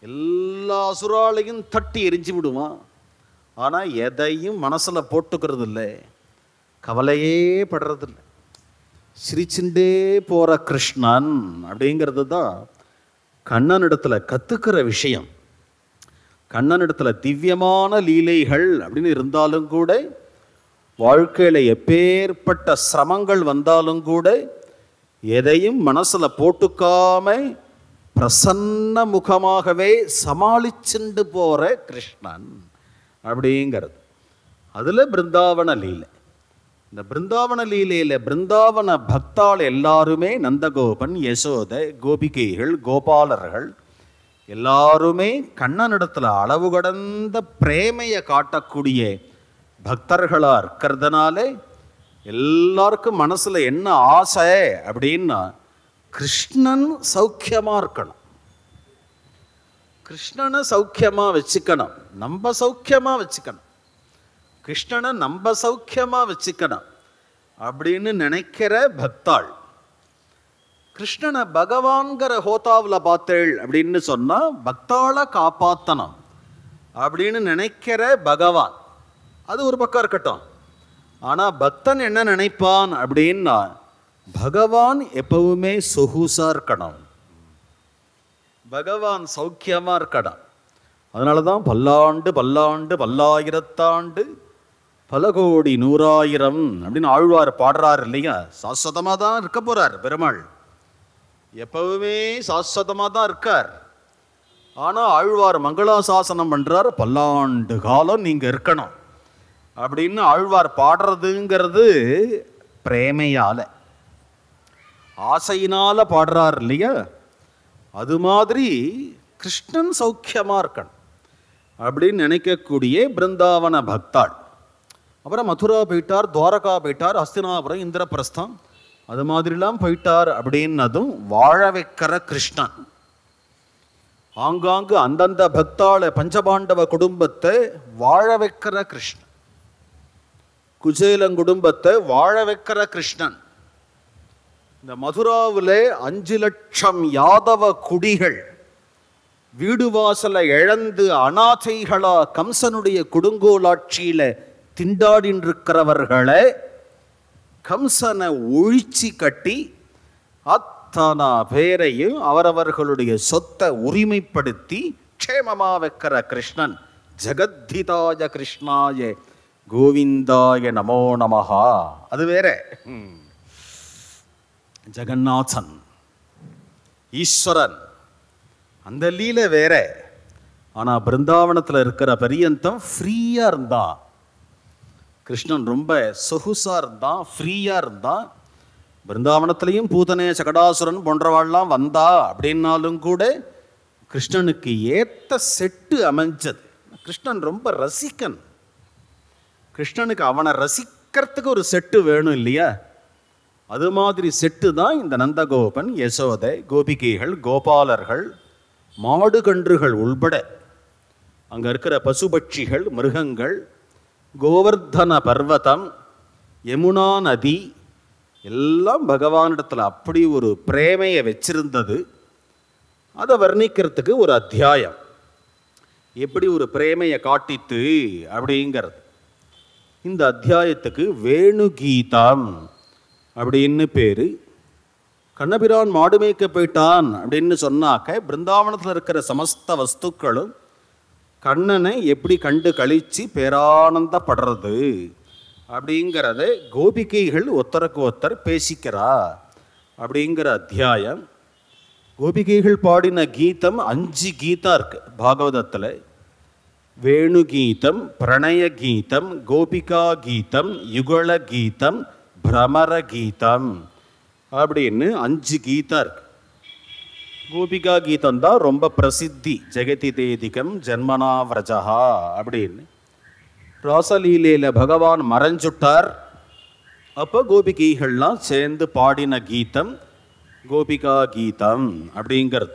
Speaker 1: எல்லா அசுராலையும் தட்டி எரிஞ்சு விடுவான் ஆனால் எதையும் மனசில் போட்டுக்கிறது இல்லை கவலையே படுறதில்லை சிரிச்சுண்டே போகிற கிருஷ்ணன் அப்படிங்கிறது தான் கண்ணனிடத்தில் கற்றுக்கிற விஷயம் கண்ணன் இடத்துல திவ்யமான லீலைகள் அப்படின்னு இருந்தாலும் கூட வாழ்க்கையில் எப்பேற்பட்ட சிரமங்கள் வந்தாலும் கூட எதையும் மனசில் போட்டுக்காம பிரசன்ன முகமாகவே சமாளிச்சுண்டு போகிற கிருஷ்ணன் அப்படிங்கிறது அதில் பிருந்தாவன லீலை இந்த பிருந்தாவன லீலையில் பிருந்தாவன பக்தாள் எல்லாருமே நந்தகோபன் யசோத கோபிகைகள் கோபாலர்கள் எல்லாருமே கண்ணனிடத்தில் அளவு கடந்த பிரேமையை காட்டக்கூடிய பக்தர்களாக இருக்கிறதுனாலே எல்லாருக்கும் மனசில் என்ன ஆசை அப்படின்னா கிருஷ்ணன் சௌக்கியமாக இருக்கணும் கிருஷ்ணனை சௌக்கியமாக வச்சுக்கணும் நம்ம சௌக்கியமாக வச்சுக்கணும் கிருஷ்ணனை நம்ம சௌக்கியமாக வச்சுக்கணும் அப்படின்னு நினைக்கிற பக்தாள் கிருஷ்ணனை பகவான்கிற ஹோதாவில் பார்த்தேள் அப்படின்னு சொன்னால் பக்தாளை காப்பாற்றணும் அப்படின்னு நினைக்கிற பகவான் அது ஒரு பக்கம் இருக்கட்டும் ஆனால் பக்தன் என்ன நினைப்பான் அப்படின்னா பகவான் எப்பவுமே சொகுசாக இருக்கணும் பகவான் சௌக்கியமாக இருக்கணும் அதனால தான் பல்லாண்டு பல்லாண்டு பல்லாயிரத்தாண்டு பல கோடி நூறாயிரம் அப்படின்னு ஆழ்வார் பாடுறார் இல்லையா சாஸ்வதமாக தான் இருக்க போகிறார் பெருமாள் எப்பவுமே சாஸ்வதமாக தான் இருக்கார் ஆனால் ஆழ்வார் மங்களாசாசனம் பண்ணுறார் பல்லாண்டு காலம் நீங்கள் இருக்கணும் அப்படின்னு ஆழ்வார் பாடுறதுங்கிறது பிரேமையால் ஆசையினால் பாடுறார் இல்லையா அது மாதிரி கிருஷ்ணன் சௌக்கியமாக இருக்கணும் அப்படின்னு நினைக்கக்கூடிய பிருந்தாவன பக்தாள் அப்புறம் மதுரா போயிட்டார் துவாரகா போயிட்டார் அஸ்தினாபுரம் இந்திரபிரஸ்தம் அது மாதிரிலாம் போயிட்டார் அப்படின்னதும் வாழ வைக்கிற கிருஷ்ணன் ஆங்காங்கு அந்தந்த பக்தாள பஞ்சபாண்டவ குடும்பத்தை வாழ வைக்கிற கிருஷ்ணன் குஜேலன் குடும்பத்தை வாழ வைக்கிற கிருஷ்ணன் இந்த மதுராவில் அஞ்சு லட்சம் யாதவ குடிகள் வீடு வாசலை இழந்து அனாதைகளா கம்சனுடைய கொடுங்கோலாட்சியில திண்டாடின்றிருக்கிறவர்களை கம்சனை ஒழிச்சி கட்டி அத்தனா பேரையும் அவரவர்களுடைய சொத்தை உரிமைப்படுத்தி க்ஷேமமா வைக்கிற கிருஷ்ணன் ஜெகத்திதாய கிருஷ்ணாய கோவிந்தாய நமோ நமஹா அது வேற ஜெகநாதன் ஈஸ்வரன் அந்த லீல வேற ஆனால் பிருந்தாவனத்தில் இருக்கிற பரியந்தம் ஃப்ரீயாக இருந்தான் கிருஷ்ணன் ரொம்ப சொகுசாக இருந்தான் ஃப்ரீயாக இருந்தான் பிருந்தாவனத்திலையும் பூதனே சகடாசுரன் போன்றவாள்லாம் வந்தா அப்படின்னாலும் கூட கிருஷ்ணனுக்கு ஏற்ற செட்டு அமைஞ்சது கிருஷ்ணன் ரொம்ப ரசிக்கன் கிருஷ்ணனுக்கு அவனை ரசிக்கிறதுக்கு ஒரு செட்டு வேணும் இல்லையா அது மாதிரி செட்டு தான் இந்த நந்தகோபன் யசோதை கோபிகைகள் கோபாலர்கள் மாடு கன்றுகள் உள்பட அங்கே இருக்கிற பசுபட்சிகள் மிருகங்கள் கோவர்தன பர்வதம் யமுனா நதி எல்லாம் பகவானிடத்தில் அப்படி ஒரு பிரேமையை வச்சிருந்தது அதை வர்ணிக்கிறதுக்கு ஒரு அத்தியாயம் எப்படி ஒரு பிரேமையை காட்டித்து அப்படிங்கிறது இந்த அத்தியாயத்துக்கு வேணு கீதாம் அப்படின்னு பேர் கண்ணபிரான் மாடு மேய்க்க போயிட்டான் அப்படின்னு சொன்னாக்க பிருந்தாவனத்தில் இருக்கிற சமஸ்த வஸ்துக்களும் கண்ணனை எப்படி கண்டு கழித்து பேரானந்தப்படுறது அப்படிங்கிறத கோபிகைகள் ஒத்தருக்கு ஒத்தர் பேசிக்கிறா அப்படிங்கிற அத்தியாயம் கோபிகைகள் பாடின கீதம் அஞ்சு கீதம் இருக்குது பாகவதத்தில் வேணுகீதம் பிரணயகீதம் கீதம் பிரமர பிரமரகீதம் அப்படின்னு அஞ்சு கீதம் இருக்கு கோபிகா கீதம் தான் ரொம்ப பிரசித்தி ஜெகதி தேதிகம் ஜென்மனா விரஜா அப்படின்னு ராசலீலையில் பகவான் மறைஞ்சுட்டார் அப்போ கோபிகைகள்லாம் சேர்ந்து பாடின கீதம் கோபிகா கீதம் அப்படிங்கிறது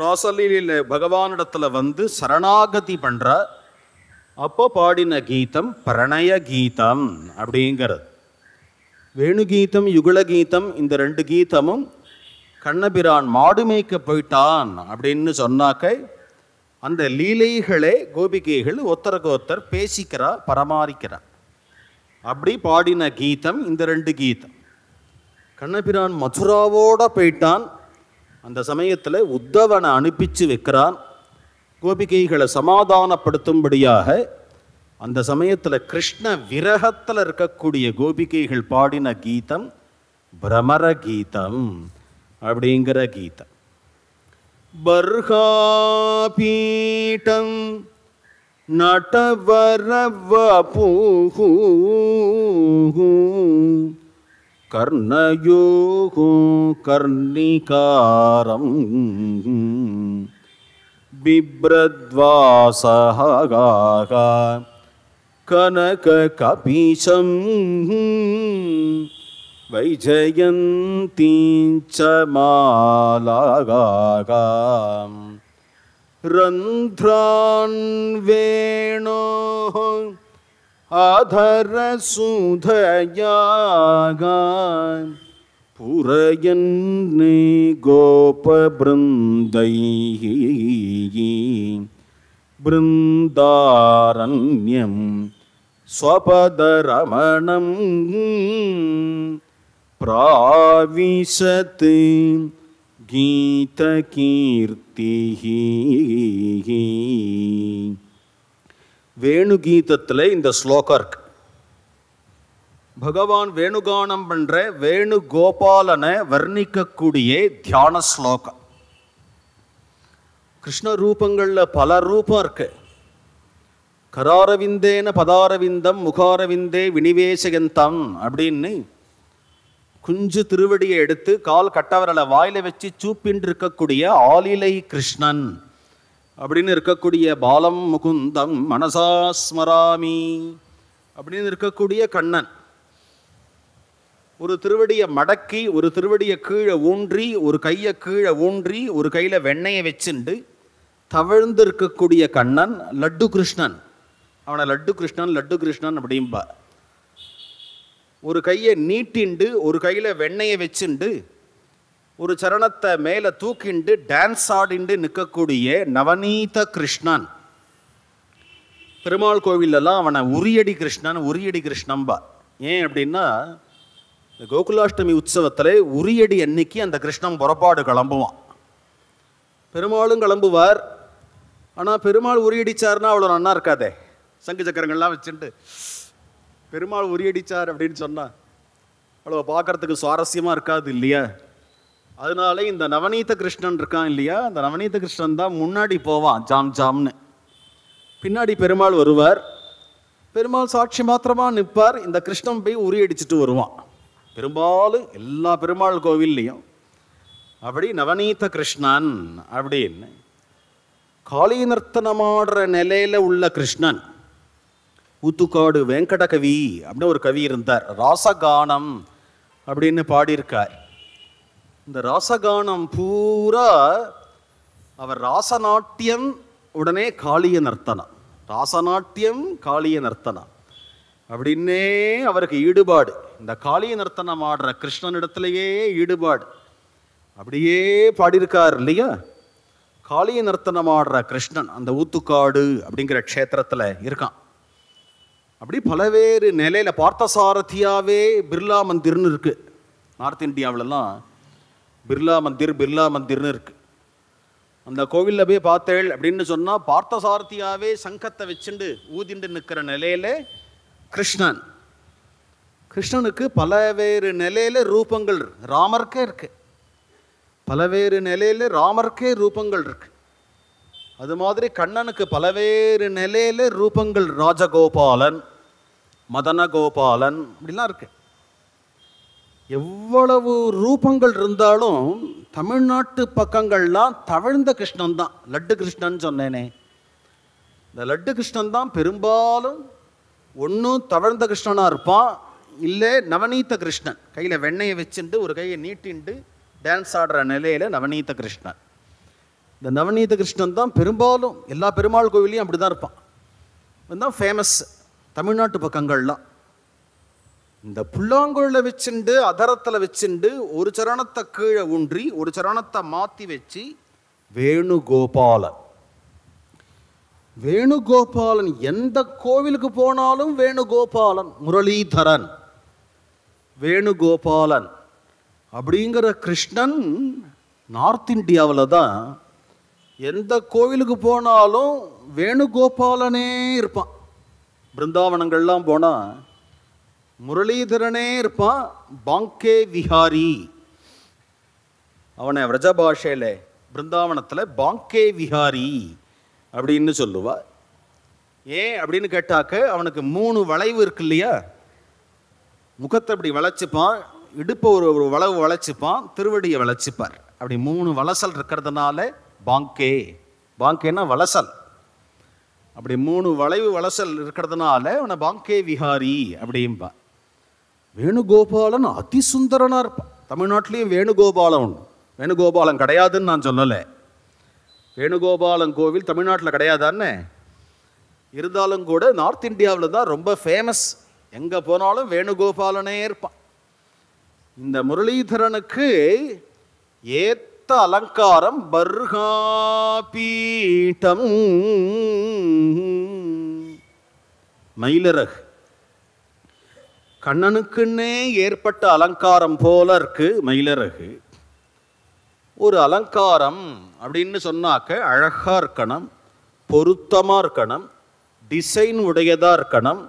Speaker 1: ரோசலீல பகவானிடத்தில் வந்து சரணாகதி பண்ணுற அப்போ பாடின கீதம் பிரணய கீதம் அப்படிங்கிறது வேணுகீதம் கீதம் இந்த ரெண்டு கீதமும் கண்ணபிரான் மாடுமைக்க போயிட்டான் அப்படின்னு சொன்னாக்க அந்த லீலைகளே கோபிகைகள் ஒத்தருக்கு ஒருத்தர் பேசிக்கிறா பரமாரிக்கிறா அப்படி பாடின கீதம் இந்த ரெண்டு கீதம் கண்ணபிரான் மதுராவோட போயிட்டான் அந்த சமயத்தில் உத்தவனை அனுப்பிச்சு வைக்கிறான் கோபிகைகளை சமாதானப்படுத்தும்படியாக அந்த சமயத்தில் கிருஷ்ண விரகத்தில் இருக்கக்கூடிய கோபிகைகள் பாடின கீதம் பிரமர கீதம் அப்படிங்கிற கீதம் பர்காபீட்டம் நடவரவ பூ कर्णयोः कर्णिकारं बिभ्रद्वासहागाग कनककपिशं च मालागा रन्ध्रान् वेणोः आधरसुधयाग पुरयन्ने गोपबृन्दैः बृन्दारण्यं स्वपदरमणं प्राविशत् गीतकीर्तिः வேணுகீதத்தில் இந்த ஸ்லோகம் இருக்கு பகவான் வேணுகானம் பண்ற வேணுகோபாலனை வர்ணிக்கக்கூடிய தியான ஸ்லோகம் கிருஷ்ண ரூபங்களில் பல ரூபம் இருக்கு கராரவிந்தேன பதாரவிந்தம் முகாரவிந்தே வினிவேசகந்தம் அப்படின்னு குஞ்சு திருவடியை எடுத்து கால் கட்டவரலை வாயில வச்சு சூப்பின்னு இருக்கக்கூடிய ஆலிலை கிருஷ்ணன் அப்படின்னு இருக்கக்கூடிய பாலம் முகுந்தம் மனசா ஸ்மராமி அப்படின்னு இருக்கக்கூடிய கண்ணன் ஒரு திருவடியை மடக்கி ஒரு திருவடியை கீழே ஊன்றி ஒரு கையை கீழே ஊன்றி ஒரு கையில் வெண்ணையை வச்சுண்டு தவழ்ந்து இருக்கக்கூடிய கண்ணன் லட்டு கிருஷ்ணன் அவனை லட்டு கிருஷ்ணன் லட்டு கிருஷ்ணன் அப்படிம்பா ஒரு கையை நீட்டிண்டு ஒரு கையில் வெண்ணையை வச்சுண்டு ஒரு சரணத்தை மேலே தூக்கிண்டு டான்ஸ் ஆடிண்டு நிற்கக்கூடிய நவநீத கிருஷ்ணன் பெருமாள் கோவிலெல்லாம் அவனை உரியடி கிருஷ்ணன் உரியடி கிருஷ்ணம்பா ஏன் அப்படின்னா இந்த கோகுலாஷ்டமி உற்சவத்தில் உரியடி அன்னைக்கு அந்த கிருஷ்ணன் புறப்பாடு கிளம்புவான் பெருமாளும் கிளம்புவார் ஆனால் பெருமாள் உரியடிச்சார்னா அவ்வளோ நல்லா இருக்காதே சங்கு சக்கரங்கள்லாம் வச்சுட்டு பெருமாள் உரியடிச்சார் அப்படின்னு சொன்னால் அவ்வளோ பார்க்குறதுக்கு சுவாரஸ்யமாக இருக்காது இல்லையா அதனால இந்த நவநீத கிருஷ்ணன் இருக்கான் இல்லையா அந்த நவநீத கிருஷ்ணன் தான் முன்னாடி போவான் ஜாம் ஜாம்னு பின்னாடி பெருமாள் வருவார் பெருமாள் சாட்சி மாத்திரமாக நிற்பார் இந்த கிருஷ்ணன் போய் உரி அடிச்சுட்டு வருவான் பெரும்பாலும் எல்லா பெருமாள் கோவில்லையும் அப்படி நவநீத கிருஷ்ணன் அப்படின்னு காளி நர்த்தனமாடுற நிலையில உள்ள கிருஷ்ணன் ஊத்துக்காடு வெங்கட கவி அப்படின்னு ஒரு கவி இருந்தார் ராசகானம் அப்படின்னு பாடியிருக்கார் இந்த ராசகானம் பூரா அவர் ராசநாட்டியம் உடனே காளிய நர்த்தனா ராசநாட்டியம் காளிய நர்த்தனா அப்படின்னே அவருக்கு ஈடுபாடு இந்த காளிய நர்த்தனம் ஆடுற கிருஷ்ணனிடத்திலேயே ஈடுபாடு அப்படியே பாடியிருக்கார் இல்லையா காளிய நர்த்தனம் ஆடுற கிருஷ்ணன் அந்த ஊத்துக்காடு அப்படிங்கிற க்ஷேத்திரத்தில் இருக்கான் அப்படி பலவேறு நிலையில் பார்த்தசாரதியாவே பிர்லா மந்திர்னு இருக்குது நார்த் இந்தியாவிலலாம் பிர்லா மந்திர் பிர்லா மந்திர்னு இருக்குது அந்த கோவிலில் போய் பார்த்தேள் அப்படின்னு சொன்னால் பார்த்தசாரதியாவே சங்கத்தை வச்சுண்டு ஊதிண்டு நிற்கிற நிலையில கிருஷ்ணன் கிருஷ்ணனுக்கு பலவேறு நிலையில ரூபங்கள் ராமர்க்கே இருக்கு பலவேறு நிலையில ராமர்க்கே ரூபங்கள் இருக்கு அது மாதிரி கண்ணனுக்கு பலவேறு நிலையில ரூபங்கள் ராஜகோபாலன் மதனகோபாலன் இப்படிலாம் இருக்குது எவ்வளவு ரூபங்கள் இருந்தாலும் தமிழ்நாட்டு பக்கங்கள்லாம் தவழ்ந்த கிருஷ்ணன் தான் லட்டு கிருஷ்ணன் சொன்னேனே இந்த லட்டு கிருஷ்ணன் தான் பெரும்பாலும் ஒன்றும் தவழ்ந்த கிருஷ்ணனாக இருப்பான் இல்லை நவநீத கிருஷ்ணன் கையில் வெண்ணையை வச்சுட்டு ஒரு கையை நீட்டின்ட்டு டான்ஸ் ஆடுற நிலையில் நவநீத கிருஷ்ணன் இந்த நவநீத கிருஷ்ணன் தான் பெரும்பாலும் எல்லா பெருமாள் கோவிலையும் அப்படி தான் இருப்பான் தான் ஃபேமஸ் தமிழ்நாட்டு பக்கங்கள்லாம் இந்த புல்லாங்குழல வச்சுண்டு அதரத்தில் வச்சுண்டு ஒரு சரணத்தை கீழே ஊன்றி ஒரு சரணத்தை மாற்றி வச்சு வேணுகோபாலன் வேணுகோபாலன் எந்த கோவிலுக்கு போனாலும் வேணுகோபாலன் முரளிதரன் வேணுகோபாலன் அப்படிங்கிற கிருஷ்ணன் நார்த் இந்தியாவில் தான் எந்த கோவிலுக்கு போனாலும் வேணுகோபாலனே இருப்பான் பிருந்தாவனங்கள்லாம் போனால் முரளிதரனே இருப்பான் பாங்கே விஹாரி அவனை விரஜ பாஷையில் பிருந்தாவனத்தில் பாங்கே விஹாரி அப்படின்னு சொல்லுவா ஏன் அப்படின்னு கேட்டாக்க அவனுக்கு மூணு வளைவு இருக்கு இல்லையா முகத்தை அப்படி வளைச்சிப்பான் இடுப்ப ஒரு ஒரு வளவு வளைச்சிப்பான் திருவடியை வளைச்சிப்பார் அப்படி மூணு வலசல் இருக்கிறதுனால பாங்கே பாங்கேன்னா வலசல் அப்படி மூணு வளைவு வலசல் இருக்கிறதுனால அவனை பாங்கே விஹாரி அப்படிம்பா வேணுகோபாலன் அதிசுந்தரனாக இருப்பான் தமிழ்நாட்டிலையும் வேணுகோபாலம் உண்டு வேணுகோபாலம் கிடையாதுன்னு நான் சொல்லலை வேணுகோபாலன் கோவில் தமிழ்நாட்டில் கிடையாதானே இருந்தாலும் கூட நார்த் இந்தியாவில் தான் ரொம்ப ஃபேமஸ் எங்கே போனாலும் வேணுகோபாலனே இருப்பான் இந்த முரளிதரனுக்கு ஏத்த அலங்காரம் பர்காபீட்டம் மயிலரகு கண்ணனுக்குன்னே ஏற்பட்ட அலங்காரம் போல இருக்கு மயிலரகு ஒரு அலங்காரம் அப்படின்னு சொன்னாக்க அழகாக இருக்கணும் பொருத்தமாக இருக்கணும் டிசைன் உடையதாக இருக்கணும்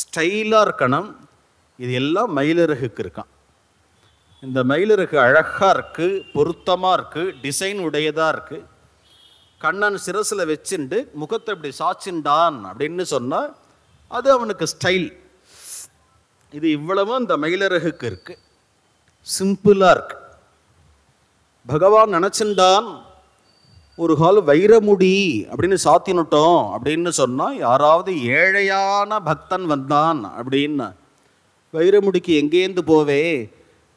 Speaker 1: ஸ்டைலாக இருக்கணும் இது எல்லாம் மயிலிறகுக்கு இருக்கான் இந்த மயிலிறகு அழகாக இருக்குது பொருத்தமாக இருக்குது டிசைன் உடையதாக இருக்குது கண்ணன் சிரசில் வச்சுண்டு முகத்தை இப்படி சாச்சின்டான் அப்படின்னு சொன்னால் அது அவனுக்கு ஸ்டைல் இது இவ்வளவும் இந்த மயிலரகுக்கு இருக்கு சிம்பிளாக இருக்கு பகவான் நினச்சிருந்தான் ஒரு கால வைரமுடி அப்படின்னு சாத்தினுட்டோம் அப்படின்னு சொன்னால் யாராவது ஏழையான பக்தன் வந்தான் அப்படின்னு வைரமுடிக்கு எங்கேந்து போவே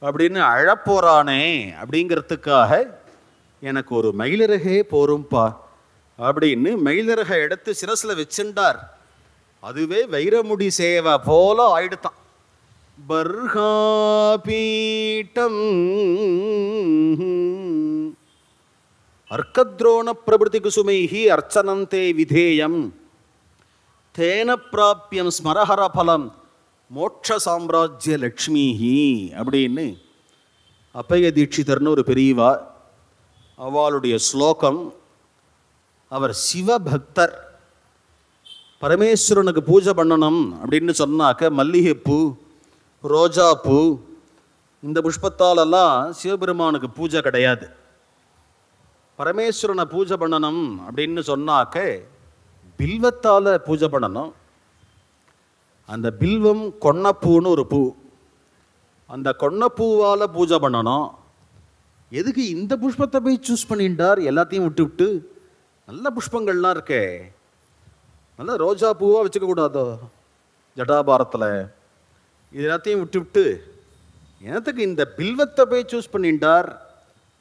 Speaker 1: அப்படின்னு அழப்போறானே அப்படிங்கிறதுக்காக எனக்கு ஒரு மயிலிறகே போரும்பா அப்படின்னு மயிலிறகை எடுத்து சிரசில் வச்சுட்டார் அதுவே வைரமுடி சேவை போல ஆயிடுத்தான் பர்ஹாபீட்டம் அர்க்கத்ரோண பிரபுதி குசுமைஹி அர்ச்சனந்தே விதேயம் தேன பிராபியம் ஸ்மரஹர பலம் மோட்ச சாம்ராஜ்ய லக்ஷ்மிஹி அப்படின்னு அப்பைய தீட்சிதர்னு ஒரு பெரியவா அவளுடைய ஸ்லோகம் அவர் சிவபக்தர் பரமேஸ்வரனுக்கு பூஜை பண்ணணும் அப்படின்னு சொன்னாக்க மல்லிகைப்பூ ரோஜா பூ இந்த புஷ்பத்தாலெல்லாம் சிவபெருமானுக்கு பூஜை கிடையாது பரமேஸ்வரனை பூஜை பண்ணணும் அப்படின்னு சொன்னாக்க பில்வத்தால் பூஜை பண்ணணும் அந்த பில்வம் கொன்னப்பூன்னு ஒரு பூ அந்த கொன்னப்பூவால் பூஜை பண்ணணும் எதுக்கு இந்த புஷ்பத்தை போய் சூஸ் பண்ணிட்டார் எல்லாத்தையும் விட்டு விட்டு நல்ல புஷ்பங்கள்லாம் இருக்கே நல்ல ரோஜா பூவாக வச்சுக்க கூடாதோ ஜடாபாரத்தில் இது எல்லாத்தையும் விட்டுவிட்டு எனத்துக்கு இந்த பில்வத்தை போய் சூஸ் பண்ணிட்டார்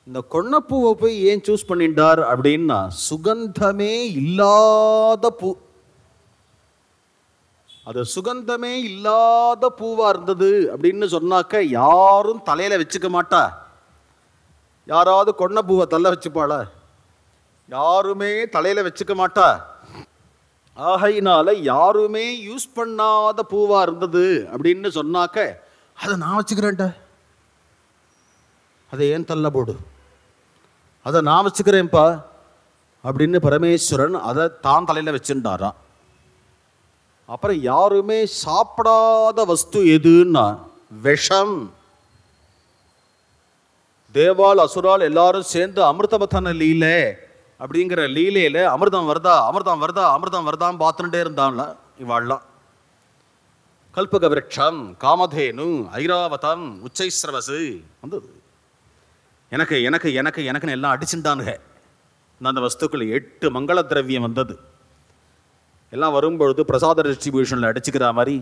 Speaker 1: இந்த கொன்னப்பூவை போய் ஏன் சூஸ் பண்ணிட்டார் அப்படின்னா சுகந்தமே இல்லாத பூ அது சுகந்தமே இல்லாத பூவாக இருந்தது அப்படின்னு சொன்னாக்க யாரும் தலையில் வச்சுக்க மாட்டா யாராவது கொன்ன பூவை தள்ள வச்சுப்பாளா யாருமே தலையில் வச்சுக்க மாட்டா ஆகையினால யாருமே யூஸ் பண்ணாத பூவாக இருந்தது அப்படின்னு சொன்னாக்க அதை நான் வச்சுக்கிறேன்ட்ட அதை ஏன் தள்ள போடு அதை நான் வச்சுக்கிறேன்ப்பா அப்படின்னு பரமேஸ்வரன் அதை தான் தலையில் வச்சுட்டாராம் அப்புறம் யாருமே சாப்பிடாத வஸ்து எதுன்னா விஷம் தேவால் அசுரால் எல்லாரும் சேர்ந்து அமிர்தபத்தன லீலை அப்படிங்கிற லீலையில் அமிர்தம் வருதா அமிர்தம் வருதா அமிர்தம் வருதான் பார்த்துட்டே இருந்தான்ல இவாள்லாம் கல்பக விரட்சம் காமதேனு ஐராவதம் உச்சைஸ்ரவசு வந்தது எனக்கு எனக்கு எனக்கு எனக்குன்னு எல்லாம் அடிச்சுட்டானுங்க அந்த வஸ்துக்கள் எட்டு மங்கள திரவியம் வந்தது எல்லாம் வரும்பொழுது பிரசாத டிஸ்ட்ரிபியூஷனில் அடிச்சுக்கிற மாதிரி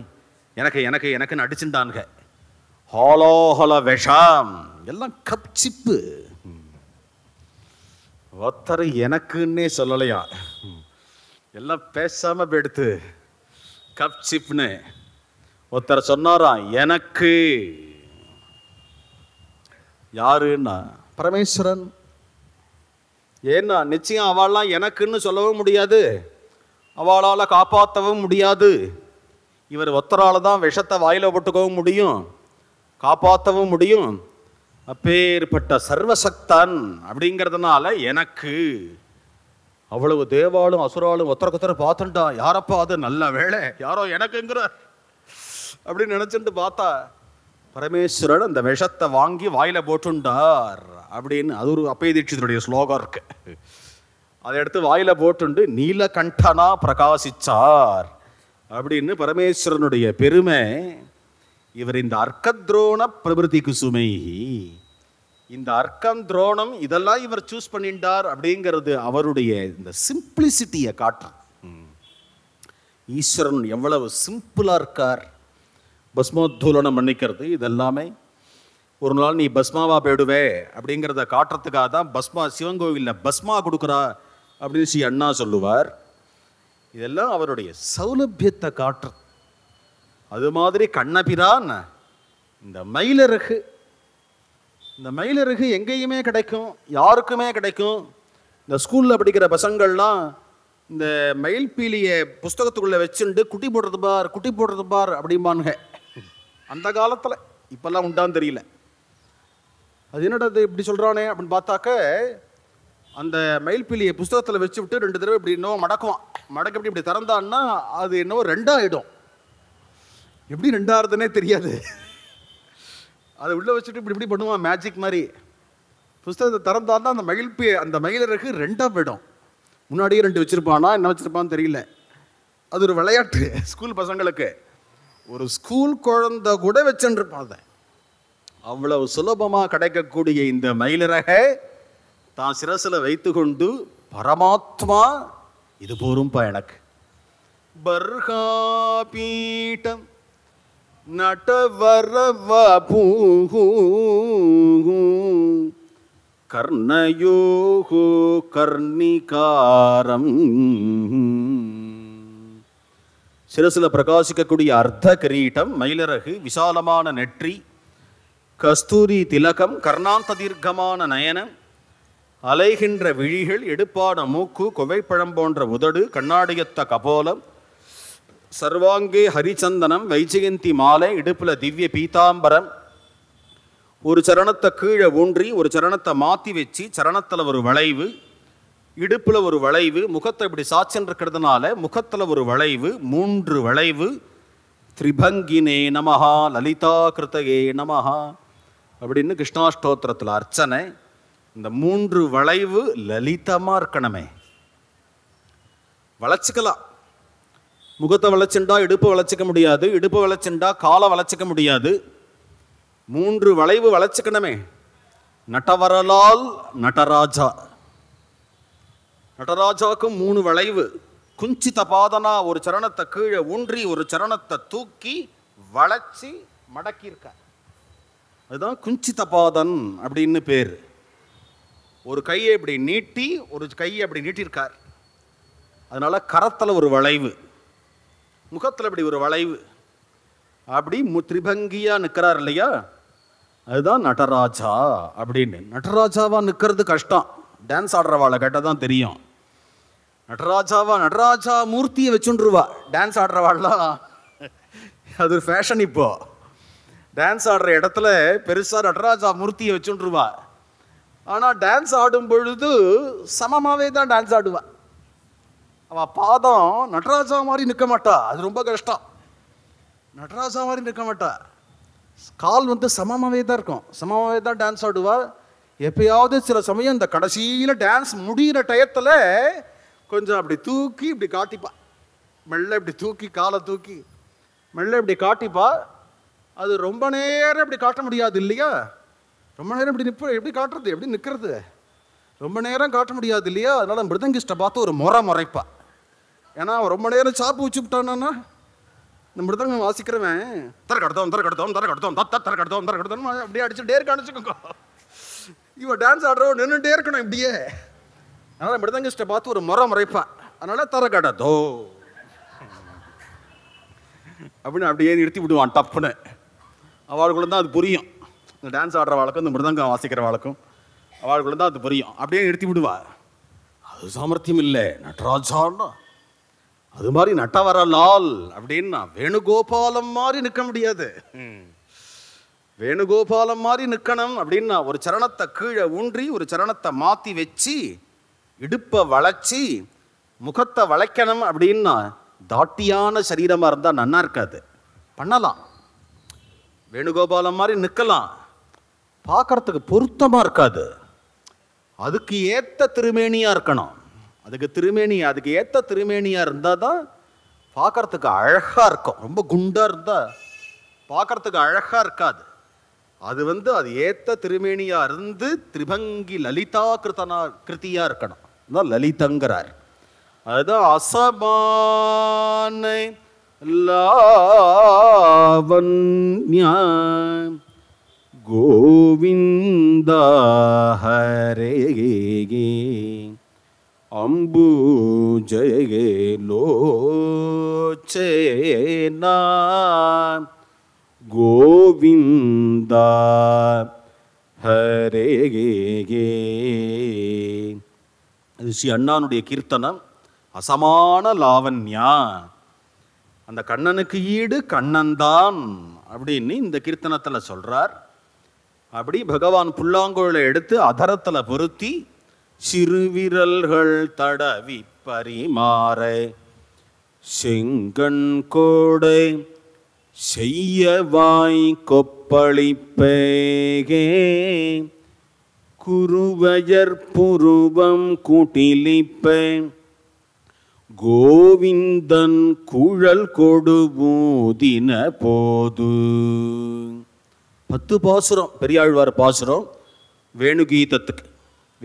Speaker 1: எனக்கு எனக்கு எனக்குன்னு அடிச்சுட்டானுங்க ஹாலோஹல விஷம் எல்லாம் கப்சிப்பு ஒருத்தர் எனக்குன்னே சொல்லலையா எல்லாம் பேசாமல் போயிடுத்து கப் சிப்னு ஒருத்தர் சொன்னாரா எனக்கு யாருன்னா பரமேஸ்வரன் ஏன்னா நிச்சயம் அவளாம் எனக்குன்னு சொல்லவும் முடியாது அவளால் காப்பாற்றவும் முடியாது இவர் ஒத்தரால் தான் விஷத்தை வாயில் போட்டுக்கவும் முடியும் காப்பாற்றவும் முடியும் அப்பேற்பட்ட சர்வசக்தன் அப்படிங்கிறதுனால எனக்கு அவ்வளவு தேவாலும் அசுராலும் ஒத்தரக்கொத்தரை பார்த்துட்டா யாரப்பா அது நல்ல வேலை யாரோ எனக்குங்கிற அப்படின்னு நினைச்சுட்டு பார்த்தா பரமேஸ்வரன் அந்த விஷத்தை வாங்கி வாயில போட்டுண்டார் அப்படின்னு அது ஒரு அப்பயதீட்சிதனுடைய ஸ்லோகம் இருக்கு அதை எடுத்து வாயில போட்டுண்டு நீலகண்டனா பிரகாசிச்சார் அப்படின்னு பரமேஸ்வரனுடைய பெருமை இவர் இந்த அர்க்கத்ரோண பிரபிருதி குசுமைஹி இந்த அர்க்கம் துரோணம் இதெல்லாம் இவர் சூஸ் பண்ணிட்டார் அப்படிங்கிறது அவருடைய இந்த சிம்பிளிசிட்டியை காட்டும் ஈஸ்வரன் எவ்வளவு சிம்பிளாக இருக்கார் பஸ்மோத்தூலனம் பண்ணிக்கிறது இதெல்லாமே ஒரு நாள் நீ பஸ்மாவா போயிடுவே அப்படிங்கிறத காட்டுறதுக்காக தான் பஸ்மா சிவன் கோவிலில் பஸ்மா கொடுக்குறா அப்படின்னு ஸ்ரீ அண்ணா சொல்லுவார் இதெல்லாம் அவருடைய சௌலபியத்தை காட்டுறது அது மாதிரி கண்ணபிரான் இந்த மயிலிறகு இந்த மயிலிறகு எங்கேயுமே கிடைக்கும் யாருக்குமே கிடைக்கும் இந்த ஸ்கூலில் படிக்கிற பசங்கள்லாம் இந்த மயில் பீலியை புஸ்தகத்துக்குள்ளே வச்சுட்டு குட்டி போடுறது பார் குட்டி போடுறது பார் அப்படிம்பானுங்க அந்த காலத்தில் இப்போல்லாம் உண்டான்னு தெரியல அது என்னடா இப்படி சொல்கிறானே அப்படின்னு பார்த்தாக்க அந்த மயில் பீலியை புஸ்தகத்தில் வச்சு விட்டு ரெண்டு தடவை இப்படி இன்னும் மடக்குவான் மடக்க இப்படி இப்படி திறந்தான்னா அது என்னவோ ரெண்டாகிடும் எப்படி ரெண்டாயிரத்துனே தெரியாது அதை உள்ளே வச்சுட்டு இப்படி இப்படி பண்ணுவான் மேஜிக் மாதிரி புஸ்தகத்தை திறந்தால் தான் அந்த மகிழ்ப்பு அந்த மகிழருக்கு ரெண்டாக போயிடும் முன்னாடியே ரெண்டு வச்சுருப்பானா என்ன வச்சுருப்பான்னு தெரியல அது ஒரு விளையாட்டு ஸ்கூல் பசங்களுக்கு ஒரு ஸ்கூல் குழந்த கூட வச்சுருப்பான் அதை அவ்வளவு சுலபமாக கிடைக்கக்கூடிய இந்த மயிலிறக தான் சிரசில் வைத்து கொண்டு பரமாத்மா இது போரும்பா எனக்கு பர்காபீட்டம் பீட்டம் நடவரவபூ கர்ணயோ கர்ணிகாரம் சிரசில் பிரகாசிக்கக்கூடிய அர்த்த கிரீட்டம் மயிலரகு விசாலமான நெற்றி கஸ்தூரி திலகம் தீர்க்கமான நயனம் அலைகின்ற விழிகள் எடுப்பான மூக்கு கொவைப்பழம் போன்ற உதடு கண்ணாடியத்த கபோலம் சர்வாங்கே ஹரிச்சந்தனம் வைஜெயந்தி மாலை இடுப்பில் திவ்ய பீதாம்பரம் ஒரு சரணத்தை கீழே ஊன்றி ஒரு சரணத்தை மாற்றி வச்சு சரணத்தில் ஒரு வளைவு இடுப்பில் ஒரு வளைவு முகத்தை இப்படி சாட்சன் இருக்கிறதுனால முகத்தில் ஒரு வளைவு மூன்று வளைவு திரிபங்கினே நமஹா லலிதா கிருத்தகே நமஹா அப்படின்னு கிருஷ்ணாஷ்டோத்திரத்தில் அர்ச்சனை இந்த மூன்று வளைவு லலிதமாக இருக்கணுமே வளைச்சிக்கலாம் முகத்தை வளைச்சுண்டா இடுப்பு வளைச்சிக்க முடியாது இடுப்பு வளைச்சுண்டா காலை வளைச்சிக்க முடியாது மூன்று வளைவு வளைச்சிக்கணுமே நட்டவரலால் நடராஜா நடராஜாவுக்கும் மூணு வளைவு குஞ்சி பாதனா ஒரு சரணத்தை கீழே ஊன்றி ஒரு சரணத்தை தூக்கி வளைச்சி மடக்கியிருக்கார் அதுதான் குஞ்சி பாதன் அப்படின்னு பேர் ஒரு கையை இப்படி நீட்டி ஒரு கையை அப்படி நீட்டியிருக்கார் அதனால் கரத்தில் ஒரு வளைவு முகத்தில் இப்படி ஒரு வளைவு அப்படி திரிபங்கியாக நிற்கிறார் இல்லையா அதுதான் நடராஜா அப்படின்னு நடராஜாவாக நிற்கிறது கஷ்டம் டான்ஸ் ஆடுறவாளை கேட்டால் தான் தெரியும் நடராஜாவா நடராஜா மூர்த்தியை வச்சுருவா டான்ஸ் ஆடுறவாள்லாம் அது ஒரு ஃபேஷன் இப்போ டான்ஸ் ஆடுற இடத்துல பெருசாக நடராஜா மூர்த்தியை வச்சுருவா ஆனால் டான்ஸ் ஆடும் பொழுது சமமாகவே தான் டான்ஸ் ஆடுவாள் அவள் பாதம் நடராஜா மாதிரி நிற்க மாட்டா அது ரொம்ப கஷ்டம் நடராஜா மாதிரி நிற்க மாட்டா கால் வந்து சமமாகவே தான் இருக்கும் சமமாகவே தான் டான்ஸ் ஆடுவாள் எப்பயாவது சில சமயம் இந்த கடைசியில் டான்ஸ் முடிகிற டயத்தில் கொஞ்சம் அப்படி தூக்கி இப்படி காட்டிப்பாள் மெல்ல இப்படி தூக்கி காலை தூக்கி மெல்ல இப்படி காட்டிப்பா அது ரொம்ப நேரம் இப்படி காட்ட முடியாது இல்லையா ரொம்ப நேரம் இப்படி நிற்ப எப்படி காட்டுறது எப்படி நிற்கிறது ரொம்ப நேரம் காட்ட முடியாது இல்லையா அதனால் மிருதங்கிஷ்டை பார்த்து ஒரு முறை முறைப்பாள் ஏன்னா ரொம்ப நேரம் சாப்பு வச்சு விட்டானா இந்த தான் வாசிக்கிறவன் தர கடத்தோம் தர கடத்தோம் தர கடத்தோம் தத்த தர கடத்தோம் தர கடத்தோம் அப்படியே அடிச்சு டேர் அடிச்சுக்கோங்க இவன் டான்ஸ் ஆடுறோம் நின்றுட்டே இருக்கணும் இப்படியே அதனால் மிருதங்கிஸ்ட்டை பார்த்து ஒரு முறை முறைப்பேன் அதனால் தர கடத்தோ அப்படின்னு அப்படியே நிறுத்தி விடுவான் டப்புன்னு அவளுக்குள்ள தான் அது புரியும் இந்த டான்ஸ் ஆடுற வாழ்க்கும் இந்த மிருதங்கம் வாசிக்கிற வாழ்க்கும் அவளுக்குள்ள தான் அது புரியும் அப்படியே நிறுத்தி விடுவா அது சாமர்த்தியம் இல்லை இருந்தோம் அது மாதிரி நட்டவரலால் அப்படின்னா வேணுகோபாலம் மாதிரி நிற்க முடியாது வேணுகோபாலம் மாதிரி நிற்கணும் அப்படின்னா ஒரு சரணத்தை கீழே ஊன்றி ஒரு சரணத்தை மாற்றி வச்சு இடுப்பை வளைச்சி முகத்தை வளைக்கணும் அப்படின்னா தாட்டியான சரீரமாக இருந்தால் நன்னா இருக்காது பண்ணலாம் வேணுகோபாலம் மாதிரி நிற்கலாம் பார்க்குறதுக்கு பொருத்தமாக இருக்காது அதுக்கு ஏற்ற திருமேனியாக இருக்கணும் அதுக்கு திருமேனி அதுக்கு ஏற்ற திருமேனியாக இருந்தால் தான் பார்க்கறதுக்கு அழகாக இருக்கும் ரொம்ப குண்டாக இருந்தால் பார்க்கறதுக்கு அழகாக இருக்காது அது வந்து அது ஏற்ற திருமேனியாக இருந்து திரிபங்கி லலிதா கிருத்தனா கிருத்தியா இருக்கணும் தான் லலிதங்கிறார் அதுதான் அசமானை கோவிந்தா ஹரேகே அம்பு லோச்சேனா கோவிந்தா ஹரே இது ஸ்ரீ அண்ணானுடைய கீர்த்தனம் அசமான லாவண்யா அந்த கண்ணனுக்கு ஈடு கண்ணன்தான் அப்படின்னு இந்த கீர்த்தனத்தில் சொல்கிறார் அப்படி பகவான் புல்லாங்குழலை எடுத்து அதரத்தில் பொருத்தி சிறுவிரல்கள் தடவி பரிமாற செங்கண் கோடை செய்ய வாய் கொப்பளிப்பேகே குருவயர் புருவம் குட்டிலிப்ப கோவிந்தன் குழல் கொடுபூதின போது பத்து பாசுரம் பெரியாழ்வார் பாசுரம் வேணுகீதத்துக்கு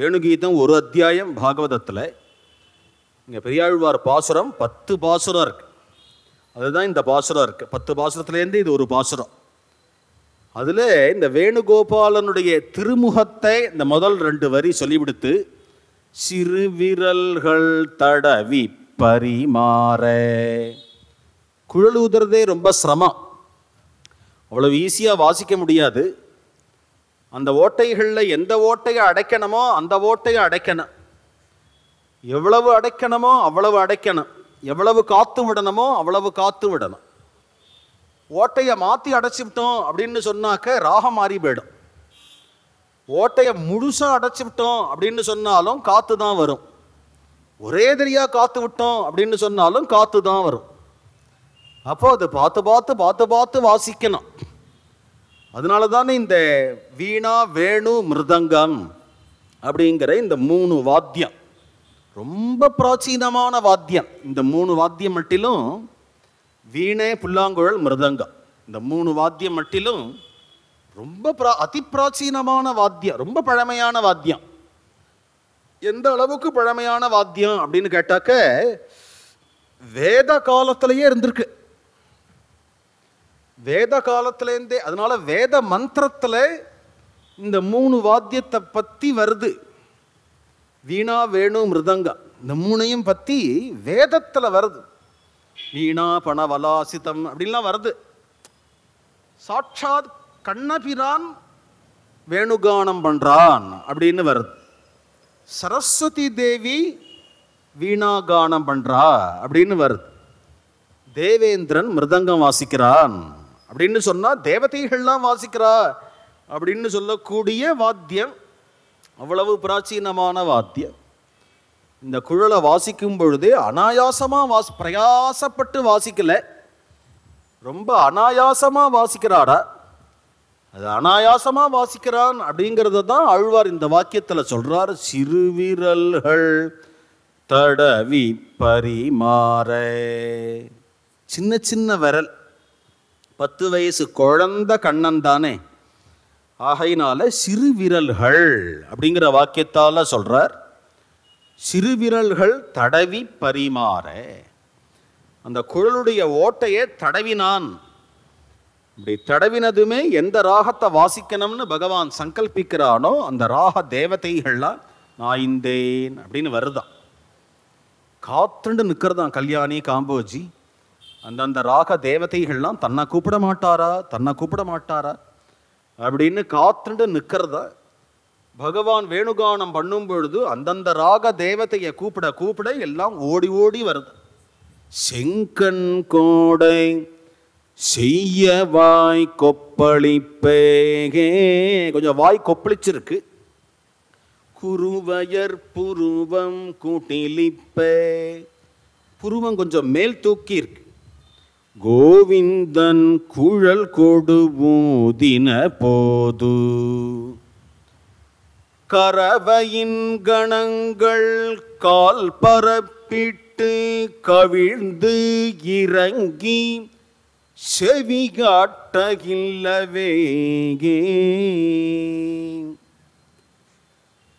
Speaker 1: வேணுகீதம் ஒரு அத்தியாயம் பாகவதத்தில் இங்கே பெரியாழ்வார் பாசுரம் பத்து பாசுரம் இருக்குது அதுதான் இந்த பாசுரம் இருக்குது பத்து பாசுரத்துலேருந்து இது ஒரு பாசுரம் அதில் இந்த வேணுகோபாலனுடைய திருமுகத்தை இந்த முதல் ரெண்டு வரி சொல்லிவிடுத்து சிறு விரல்கள் தடவி பரிமாற குழல் ஊதுறதே ரொம்ப சிரமம் அவ்வளவு ஈஸியாக வாசிக்க முடியாது அந்த ஓட்டைகளில் எந்த ஓட்டையை அடைக்கணுமோ அந்த ஓட்டையை அடைக்கணும் எவ்வளவு அடைக்கணுமோ அவ்வளவு அடைக்கணும் எவ்வளவு காத்து விடணுமோ அவ்வளவு காத்து விடணும் ஓட்டையை மாற்றி அடைச்சிவிட்டோம் அப்படின்னு சொன்னாக்க ராகம் மாறி போயிடும் ஓட்டையை முழுசாக அடைச்சி விட்டோம் அப்படின்னு சொன்னாலும் காற்று தான் வரும் ஒரே தெரியாக காற்று விட்டோம் அப்படின்னு சொன்னாலும் காற்று தான் வரும் அப்போ அது பார்த்து பார்த்து பார்த்து பார்த்து வாசிக்கணும் அதனால தானே இந்த வீணா வேணு மிருதங்கம் அப்படிங்கிற இந்த மூணு வாத்தியம் ரொம்ப பிராச்சீனமான வாத்தியம் இந்த மூணு வாத்தியம் மட்டிலும் வீணே புல்லாங்குழல் மிருதங்கம் இந்த மூணு வாத்தியம் மட்டிலும் ரொம்ப பிரா அதிப்பிராச்சீனமான வாத்தியம் ரொம்ப பழமையான வாத்தியம் எந்த அளவுக்கு பழமையான வாத்தியம் அப்படின்னு கேட்டாக்க வேத காலத்திலேயே இருந்திருக்கு வேத காலத்துலேருந்தே அதனால் வேத மந்திரத்தில் இந்த மூணு வாத்தியத்தை பற்றி வருது வீணா வேணு மிருதங்கம் இந்த மூணையும் பற்றி வேதத்தில் வருது வீணா பண வலாசிதம் அப்படின்லாம் வருது சாட்சாத் கண்ணபிரான் வேணுகானம் பண்ணுறான் அப்படின்னு வருது சரஸ்வதி தேவி வீணாகானம் பண்ணுறா அப்படின்னு வருது தேவேந்திரன் மிருதங்கம் வாசிக்கிறான் அப்படின்னு சொன்னால் தேவதைகள்லாம் வாசிக்கிறா அப்படின்னு சொல்லக்கூடிய வாத்தியம் அவ்வளவு பிராச்சீனமான வாத்தியம் இந்த குழலை வாசிக்கும் பொழுது அனாயாசமாக வாசி பிரயாசப்பட்டு வாசிக்கலை ரொம்ப அனாயாசமாக வாசிக்கிறாடா அது அனாயாசமாக வாசிக்கிறான் அப்படிங்கிறத தான் ஆழ்வார் இந்த வாக்கியத்தில் சொல்கிறார் சிறுவிரல்கள் தடவி பரிமாற சின்ன சின்ன விரல் பத்து வயசு குழந்த கண்ணன் தானே ஆகையினால சிறு விரல்கள் அப்படிங்கிற வாக்கியத்தால் சொல்கிறார் சிறு விரல்கள் தடவி பரிமாற அந்த குழலுடைய ஓட்டையே தடவினான் இப்படி தடவினதுமே எந்த ராகத்தை வாசிக்கணும்னு பகவான் சங்கல்பிக்கிறானோ அந்த ராக தேவதைகள்லாம் நாய்ந்தேன் அப்படின்னு வருதான் காத்துண்டு நிற்கிறதான் கல்யாணி காம்போஜி அந்தந்த ராக தேவதைகள்லாம் தன்னை கூப்பிட மாட்டாரா தன்னை கூப்பிட மாட்டாரா அப்படின்னு காத்துண்டு நிற்கிறத பகவான் வேணுகானம் பண்ணும் பொழுது அந்தந்த ராக தேவதையை கூப்பிட கூப்பிட எல்லாம் ஓடி ஓடி வருது செங்கன் கோடை செய்ய வாய் கொப்பளிப்பேகே கொஞ்சம் வாய் கொப்பளிச்சிருக்கு குருவயர் புருவம் கூட்டிலிப்பே புருவம் கொஞ்சம் மேல் தூக்கி இருக்கு கோவிந்தன் குழல் கொடுமூதின போது கரவையின் கணங்கள் கால் பரப்பிட்டு கவிழ்ந்து இறங்கி செவிகாட்டகில்லவேகே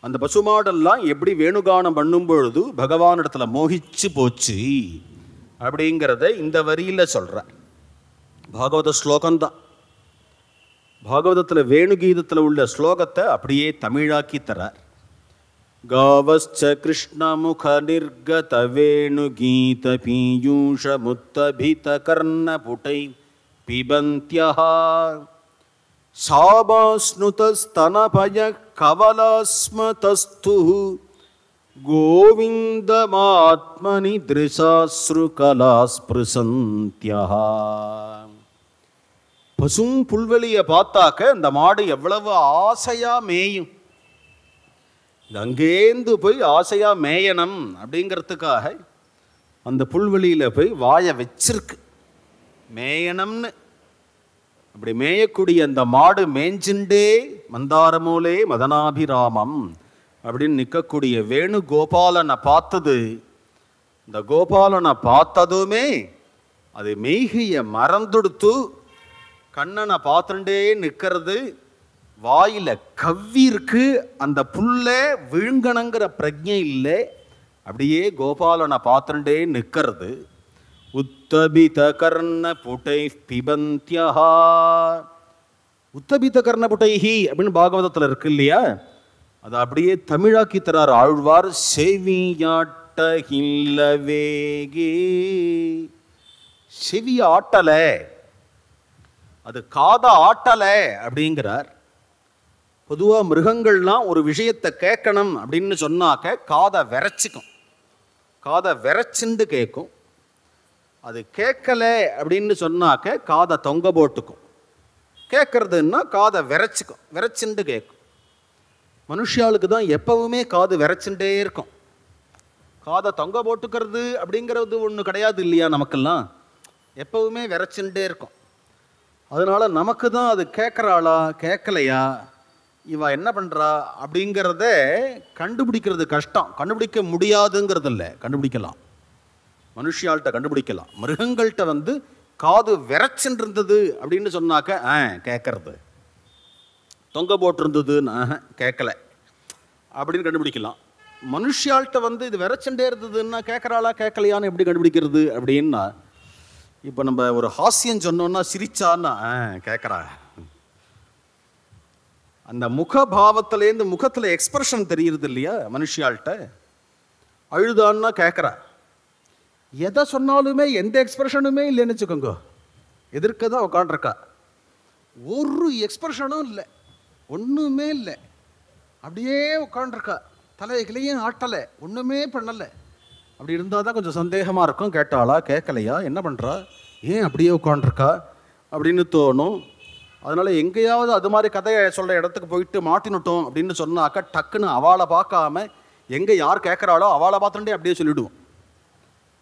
Speaker 1: அந்த பசுமாடெல்லாம் எப்படி வேணுகானம் பண்ணும் பொழுது பகவானிடத்தில் மோகிச்சு போச்சு அப்படிங்கிறத இந்த வரியில் சொல்கிறார் பாகவத ஸ்லோகம்தான் பாகவதத்தில் வேணுகீதத்தில் உள்ள ஸ்லோகத்தை அப்படியே தமிழாக்கி தரார் गावश्च कृष्णमुखनिर्गतवेणुगीतपीयूषमुत्तभितकर्णपुटै पिबन्त्यः साबास्नुतस्तनपयः कवलास्मतस्तुः கோவிந்தமாத்மனி கலா ஸ்பிருசந்தியா பசும் புல்வெளியை பார்த்தாக்க இந்த மாடு எவ்வளவு ஆசையாக மேயும் அங்கேந்து போய் ஆசையாக மேயணும் அப்படிங்கிறதுக்காக அந்த புல்வெளியில் போய் வாயை வச்சிருக்கு மேயணும்னு அப்படி மேயக்கூடிய அந்த மாடு மேய்ஞ்சுண்டே மந்தாரமோலே மதனாபிராமம் அப்படின்னு நிற்கக்கூடிய வேணுகோபாலனை பார்த்தது இந்த கோபாலனை பார்த்ததுமே அது மெய்கிய மறந்துடுத்து கண்ணனை பார்த்துட்டே நிற்கிறது வாயில் கவ்விருக்கு அந்த புல்ல விழுங்கணுங்கிற பிரஜை இல்லை அப்படியே கோபாலனை பார்த்துட்டே நிற்கிறது உத்தபித கர்ண புட்டை பிபந்தியா உத்தபித கர்ண புட்டைஹி அப்படின்னு பாகவதத்தில் இருக்கு இல்லையா அதை அப்படியே தமிழாக்கி தரார் ஆழ்வார் செவியாட்டகில்லவேகே செவி ஆட்டலை அது காத ஆட்டலை அப்படிங்கிறார் பொதுவாக மிருகங்கள்லாம் ஒரு விஷயத்தை கேட்கணும் அப்படின்னு சொன்னாக்க காதை விரைச்சிக்கும் காதை விரைச்சிண்டு கேட்கும் அது கேட்கல அப்படின்னு சொன்னாக்க காதை தொங்க போட்டுக்கும் கேட்குறதுன்னா காதை விரைச்சிக்கும் விரைச்சிண்டு கேட்கும் மனுஷாளுக்கு தான் எப்பவுமே காது விரைச்சுட்டே இருக்கும் காதை தொங்க போட்டுக்கிறது அப்படிங்கிறது ஒன்று கிடையாது இல்லையா நமக்கெல்லாம் எப்பவுமே விரைச்சுட்டே இருக்கும் அதனால் நமக்கு தான் அது கேட்குறாளா கேட்கலையா இவ என்ன பண்ணுறா அப்படிங்கிறத கண்டுபிடிக்கிறது கஷ்டம் கண்டுபிடிக்க முடியாதுங்கிறது இல்லை கண்டுபிடிக்கலாம் மனுஷியால்கிட்ட கண்டுபிடிக்கலாம் மிருகங்கள்கிட்ட வந்து காது விரைச்சுட்டு இருந்தது அப்படின்னு சொன்னாக்க ஆ கேட்கறது தொங்க நான் கேட்கல அப்படின்னு கண்டுபிடிக்கலாம் மனுஷியால்கிட்ட வந்து இது விரச்சண்டே இருந்ததுன்னா கேட்குறாளா கேட்கலையான்னு எப்படி கண்டுபிடிக்கிறது அப்படின்னா இப்போ நம்ம ஒரு ஹாஸ்யம் சொன்னோன்னா சிரிச்சான்னா கேட்குறா அந்த முகபாவத்திலேருந்து முகத்தில் எக்ஸ்பிரஷன் தெரியுறது இல்லையா மனுஷியால்கிட்ட அழுதான்னா கேட்குறா எதை சொன்னாலுமே எந்த எக்ஸ்பிரஷனுமே இல்லைன்னு வச்சுக்கோங்க எதிர்க்க தான் உட்காண்டிருக்கா ஒரு எக்ஸ்பிரஷனும் இல்லை ஒன்றுமே இல்லை அப்படியே உட்காண்டிருக்கா தலை கிளையும் ஆட்டலை ஒன்றுமே பண்ணலை அப்படி இருந்தால் தான் கொஞ்சம் சந்தேகமாக இருக்கும் கேட்டாளா கேட்கலையா என்ன பண்ணுறா ஏன் அப்படியே உட்காண்டிருக்கா அப்படின்னு தோணும் அதனால் எங்கேயாவது அது மாதிரி கதையை சொல்கிற இடத்துக்கு போயிட்டு மாட்டினுட்டோம் அப்படின்னு சொன்னாக்கா டக்குன்னு அவளை பார்க்காம எங்கே யார் கேட்குறாளோ அவளை பார்த்துட்டே அப்படியே சொல்லிவிடுவோம்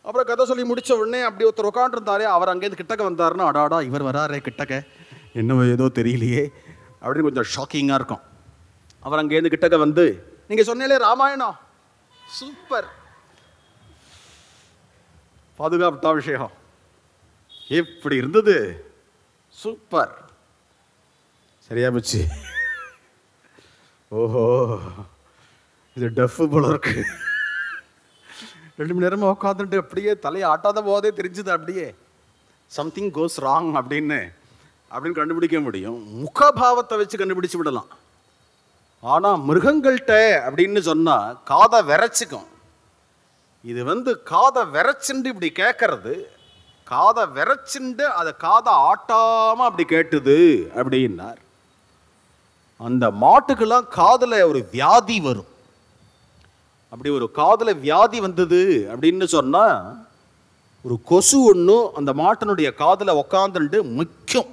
Speaker 1: அப்புறம் கதை சொல்லி முடித்த உடனே அப்படி ஒருத்தர் உட்காந்துருந்தாரே அவர் அங்கேருந்து கிட்டக்க வந்தார்னா அடாடா இவர் வராரே கிட்டக்க என்னவோ ஏதோ தெரியலையே அப்படின்னு கொஞ்சம் ஷாக்கிங்காக இருக்கும் அவர் அங்கேருந்து கிட்டக்க வந்து நீங்கள் சொன்னீங்களே ராமாயணம் சூப்பர் பாதுகாப்பு விஷயம் எப்படி இருந்தது சூப்பர் சரியா போச்சு ஓஹோ இது டஃப்பு போல இருக்கு ரெண்டு மணி நேரமாக உட்காந்துட்டு அப்படியே தலையை ஆட்டாத போதே தெரிஞ்சுது அப்படியே சம்திங் கோஸ் ராங் அப்படின்னு அப்படின்னு கண்டுபிடிக்க முடியும் முகபாவத்தை வச்சு கண்டுபிடிச்சு விடலாம் ஆனால் மிருகங்கள்கிட்ட அப்படின்னு சொன்னால் காதை விரைச்சிக்கும் இது வந்து காதை விரைச்சுண்டு இப்படி கேட்கறது காதை விரைச்சுண்டு அதை காதை ஆட்டாமல் அப்படி கேட்டுது அப்படின்னார் அந்த மாட்டுக்கெல்லாம் காதில் ஒரு வியாதி வரும் அப்படி ஒரு காதில் வியாதி வந்தது அப்படின்னு சொன்னால் ஒரு கொசு ஒன்று அந்த மாட்டினுடைய காதில் உக்காந்துண்டு முக்கியம்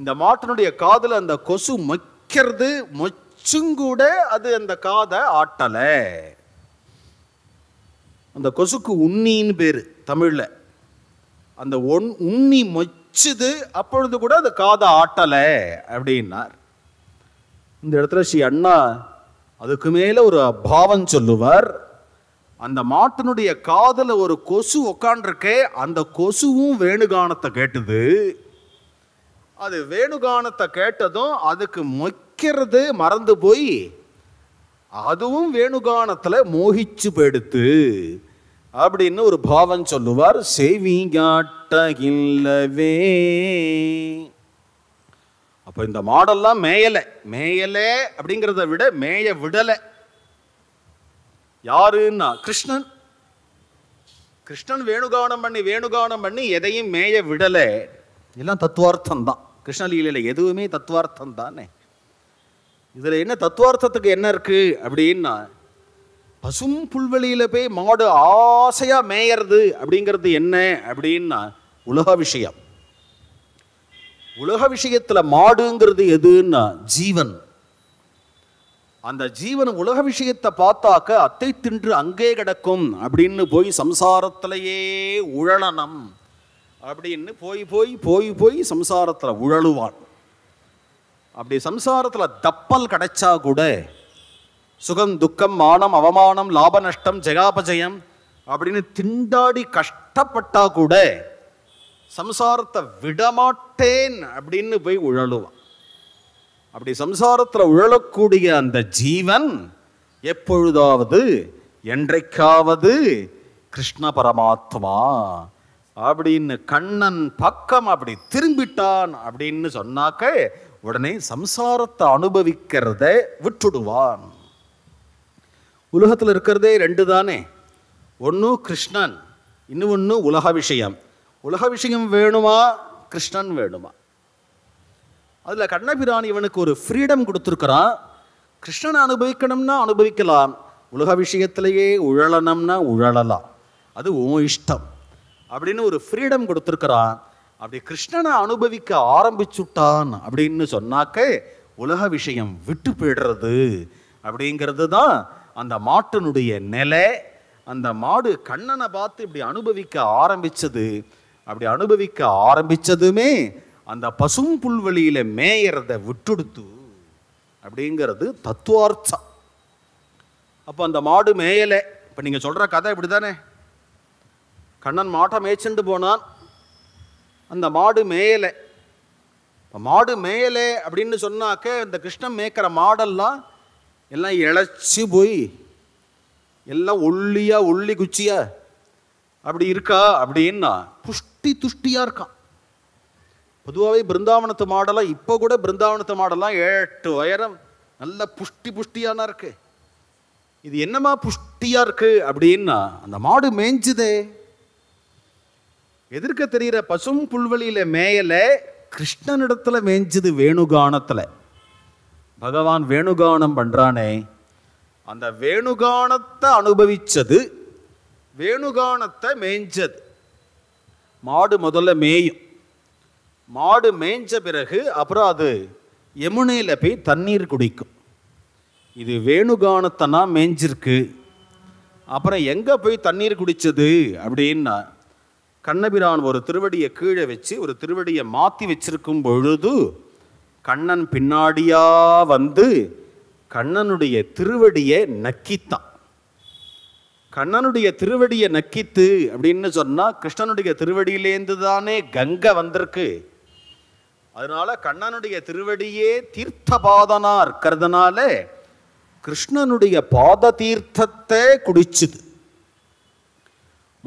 Speaker 1: இந்த மாட்டினுடைய காதில் அந்த கொசு மக்கிறது மொச்சுங்கூட அது அந்த காதை ஆட்டலை அந்த கொசுக்கு உண்ணின்னு பேர் தமிழில் அந்த ஒன் உண்ணி மொச்சுது அப்பொழுது கூட அந்த காதை ஆட்டலை அப்படின்னார் இந்த இடத்துல ஸ்ரீ அண்ணா அதுக்கு மேலே ஒரு பாவம் சொல்லுவார் அந்த மாட்டினுடைய காதில் ஒரு கொசு உக்காண்டிருக்கே அந்த கொசுவும் வேணுகானத்தை கேட்டுது அது வேணுகானத்தை கேட்டதும் அதுக்கு மொய்க்கிறது மறந்து போய் அதுவும் வேணுகானத்தில் மோகிச்சு போயிடுத்து அப்படின்னு ஒரு பாவம் சொல்லுவார் செவிங்காட்டகில்லவே அப்போ இந்த மாடல்லாம் மேயலை மேயலே அப்படிங்கிறத விட மேய விடலை யாருன்னா கிருஷ்ணன் கிருஷ்ணன் வேணுகானம் பண்ணி வேணுகானம் பண்ணி எதையும் மேய விடலை எல்லாம் தத்துவார்த்தம் தான் கிருஷ்ணலீலையில் எதுவுமே தத்துவார்த்தம் தானே இதில் என்ன தத்துவார்த்தத்துக்கு என்ன இருக்குது அப்படின்னா பசும் புல்வெளியில் போய் மாடு ஆசையாக மேயறது அப்படிங்கிறது என்ன அப்படின்னா உலக விஷயம் உலக விஷயத்தில் மாடுங்கிறது எதுன்னா ஜீவன் அந்த ஜீவன் உலக விஷயத்தை பார்த்தாக்க அத்தை தின்று அங்கே கிடக்கும் அப்படின்னு போய் சம்சாரத்திலேயே உழலனம் அப்படின்னு போய் போய் போய் போய் சம்சாரத்தில் உழலுவான் அப்படி சம்சாரத்தில் தப்பல் கிடைச்சா கூட சுகம் துக்கம் மானம் அவமானம் லாப நஷ்டம் ஜெகாபஜயம் அப்படின்னு திண்டாடி கஷ்டப்பட்டா கூட சம்சாரத்தை விடமாட்டேன் அப்படின்னு போய் உழலுவான் அப்படி சம்சாரத்தில் உழலக்கூடிய அந்த ஜீவன் எப்பொழுதாவது என்றைக்காவது கிருஷ்ண பரமாத்மா அப்படின்னு கண்ணன் பக்கம் அப்படி திரும்பிட்டான் அப்படின்னு சொன்னாக்க உடனே சம்சாரத்தை அனுபவிக்கிறத விட்டுடுவான் உலகத்தில் இருக்கிறதே ரெண்டு தானே ஒன்று கிருஷ்ணன் இன்னும் ஒன்று உலக விஷயம் உலக விஷயம் வேணுமா கிருஷ்ணன் வேணுமா அதில் கண்ணபிரான் இவனுக்கு ஒரு ஃப்ரீடம் கொடுத்துருக்கிறான் கிருஷ்ணனை அனுபவிக்கணும்னா அனுபவிக்கலாம் உலக விஷயத்திலேயே உழலனம்னா உழலலாம் அது உன் இஷ்டம் அப்படின்னு ஒரு ஃப்ரீடம் கொடுத்துருக்கிறான் அப்படி கிருஷ்ணனை அனுபவிக்க ஆரம்பிச்சுட்டான் அப்படின்னு சொன்னாக்க உலக விஷயம் விட்டு போயிடுறது அப்படிங்கிறது தான் அந்த மாட்டினுடைய நிலை அந்த மாடு கண்ணனை பார்த்து இப்படி அனுபவிக்க ஆரம்பிச்சது அப்படி அனுபவிக்க ஆரம்பிச்சதுமே அந்த பசும் புல்வெளியில் மேயறத விட்டுடுத்து அப்படிங்கிறது தத்துவார்த்தம் அப்போ அந்த மாடு மேயலை இப்போ நீங்கள் சொல்கிற கதை இப்படி தானே கண்ணன் மாட்டை மேய்ச்சிண்டு போனான் அந்த மாடு மேயலை இப்போ மாடு மேயலே அப்படின்னு சொன்னாக்க இந்த கிருஷ்ணன் மேய்க்கிற மாடெல்லாம் எல்லாம் இழைச்சி போய் எல்லாம் ஒல்லியா ஒல்லி குச்சியா அப்படி இருக்கா அப்படின்னா புஷ்டி துஷ்டியாக இருக்கான் பொதுவாகவே பிருந்தாவனத்து மாடெல்லாம் இப்போ கூட பிருந்தாவனத்து மாடெல்லாம் ஏட்டு உயரம் நல்ல புஷ்டி புஷ்டியானா இருக்கு இது என்னமா புஷ்டியாக இருக்குது அப்படின்னா அந்த மாடு மேய்ஞ்சுதே எதிர்க்க தெரிகிற பசும் புல்வெளியில் மேயலை கிருஷ்ணனிடத்தில் மேய்ஞ்சது வேணுகானத்தில் பகவான் வேணுகானம் பண்ணுறானே அந்த வேணுகானத்தை அனுபவித்தது வேணுகானத்தை மேய்ஞ்சது மாடு முதல்ல மேயும் மாடு மேய்ஞ்ச பிறகு அப்புறம் அது யமுனையில் போய் தண்ணீர் குடிக்கும் இது வேணுகானத்தனா மேய்ஞ்சிருக்கு அப்புறம் எங்கே போய் தண்ணீர் குடித்தது அப்படின்னா கண்ணபிரான் ஒரு திருவடியை கீழே வச்சு ஒரு திருவடியை மாற்றி வச்சிருக்கும் பொழுது கண்ணன் பின்னாடியா வந்து கண்ணனுடைய திருவடியை நக்கித்தான் கண்ணனுடைய திருவடியை நக்கித்து அப்படின்னு சொன்னால் கிருஷ்ணனுடைய திருவடியிலேருந்து தானே கங்கை வந்திருக்கு அதனால கண்ணனுடைய திருவடியே தீர்த்த பாதனா இருக்கிறதுனால கிருஷ்ணனுடைய பாத தீர்த்தத்தை குடிச்சுது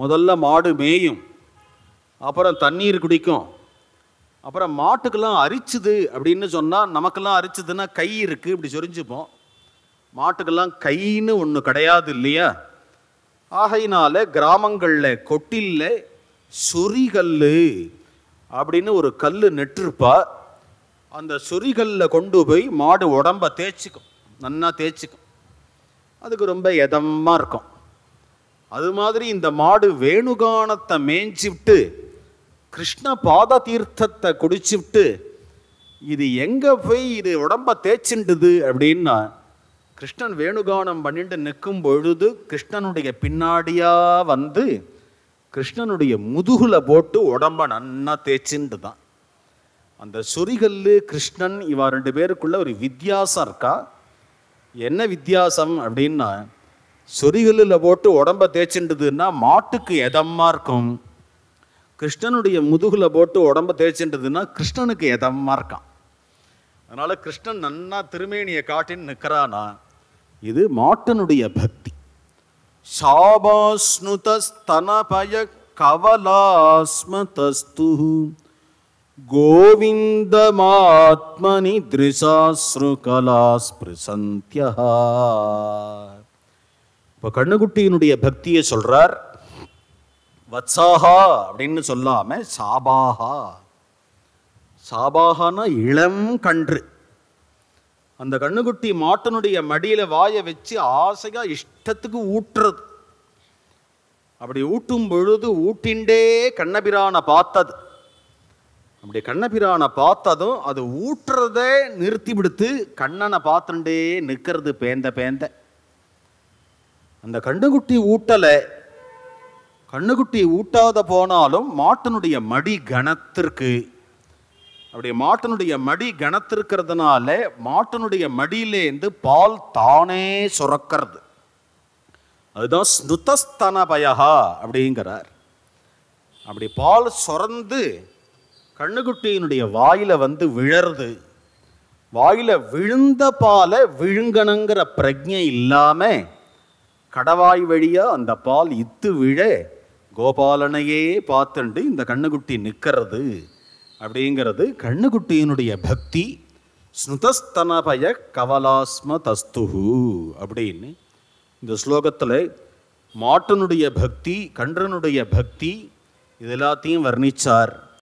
Speaker 1: முதல்ல மாடு மேயும் அப்புறம் தண்ணீர் குடிக்கும் அப்புறம் மாட்டுக்கெல்லாம் அரிச்சுது அப்படின்னு சொன்னால் நமக்கெல்லாம் அரிச்சுதுன்னா கை இருக்குது இப்படி சொரிஞ்சுப்போம் மாட்டுக்கெல்லாம் கைன்னு ஒன்று கிடையாது இல்லையா ஆகையினால கிராமங்களில் கொட்டில்ல சொரிகல் அப்படின்னு ஒரு கல் நெட்டிருப்பா அந்த சொரிகல்ல கொண்டு போய் மாடு உடம்ப தேய்ச்சிக்கும் நன்னா தேய்ச்சிக்கும் அதுக்கு ரொம்ப எதமாக இருக்கும் அது மாதிரி இந்த மாடு வேணுகானத்தை விட்டு கிருஷ்ண பாத தீர்த்தத்தை குடிச்சுட்டு இது எங்கே போய் இது உடம்ப தேய்ச்சிண்டுது அப்படின்னா கிருஷ்ணன் வேணுகானம் பண்ணிட்டு நிற்கும் பொழுது கிருஷ்ணனுடைய பின்னாடியாக வந்து கிருஷ்ணனுடைய முதுகில் போட்டு உடம்ப நன்னா தேய்ச்சிண்டு தான் அந்த சுரிகல் கிருஷ்ணன் இவா ரெண்டு பேருக்குள்ள ஒரு வித்தியாசம் இருக்கா என்ன வித்தியாசம் அப்படின்னா சொரிகல்லில் போட்டு உடம்ப தேய்ச்சின்றதுன்னா மாட்டுக்கு எதமாக இருக்கும் கிருஷ்ணனுடைய முதுகில் போட்டு உடம்ப தேய்ச்சின்றதுன்னா கிருஷ்ணனுக்கு எதமாக இருக்கான் அதனால் கிருஷ்ணன் நன்னா திருமேனியை காட்டின்னு நிற்கிறானா இது மாட்டனுடைய பக்தி சாபாஸ்னுதனபய கவலாஸ்மதஸ்து கோவிந்தமாத்மனி திருசாஸ்ரு கலாஸ்பிருசந்தியா இப்போ கண்ணுக்குட்டியினுடைய பக்தியை சொல்கிறார் வத்சாகா அப்படின்னு சொல்லாம சாபாகா சாபாகனா இளம் கன்று அந்த கண்ணுக்குட்டி மாட்டனுடைய மடியில் வாயை வச்சு ஆசையாக இஷ்டத்துக்கு ஊட்டுறது அப்படி ஊட்டும் பொழுது ஊட்டிண்டே கண்ணபிரானை பார்த்தது அப்படி கண்ணபிரானை பார்த்ததும் அது ஊட்டுறத நிறுத்தி விடுத்து கண்ணனை பார்த்துட்டே நிற்கிறது பேந்த பேந்த அந்த கண்ணுக்குட்டி ஊட்டலை கண்ணுக்குட்டி ஊட்டாத போனாலும் மாட்டினுடைய மடி கணத்திற்கு அப்படி மாட்டினுடைய மடி கணத்திருக்கிறதுனால மாட்டினுடைய மடியிலேருந்து பால் தானே சுரக்கிறது அதுதான் ஸ்னுதஸ்தனபயகா அப்படிங்கிறார் அப்படி பால் சுரந்து கண்ணுக்குட்டியினுடைய வாயில் வந்து விழருது வாயில் விழுந்த பாலை விழுங்கணுங்கிற பிரஜை இல்லாமல் கடவாய் வழியாக அந்த பால் இத்து விழ கோபாலனையே பார்த்துண்டு இந்த கண்ணுக்குட்டி நிற்கிறது அப்படிங்கிறது கண்ணுக்குட்டியினுடைய பக்தி ஸ்னுதஸ்தனபய கவலாஸ்ம தஸ்துகு அப்படின்னு இந்த ஸ்லோகத்தில் மாட்டனுடைய பக்தி கன்றனுடைய பக்தி இது எல்லாத்தையும் வர்ணித்தார்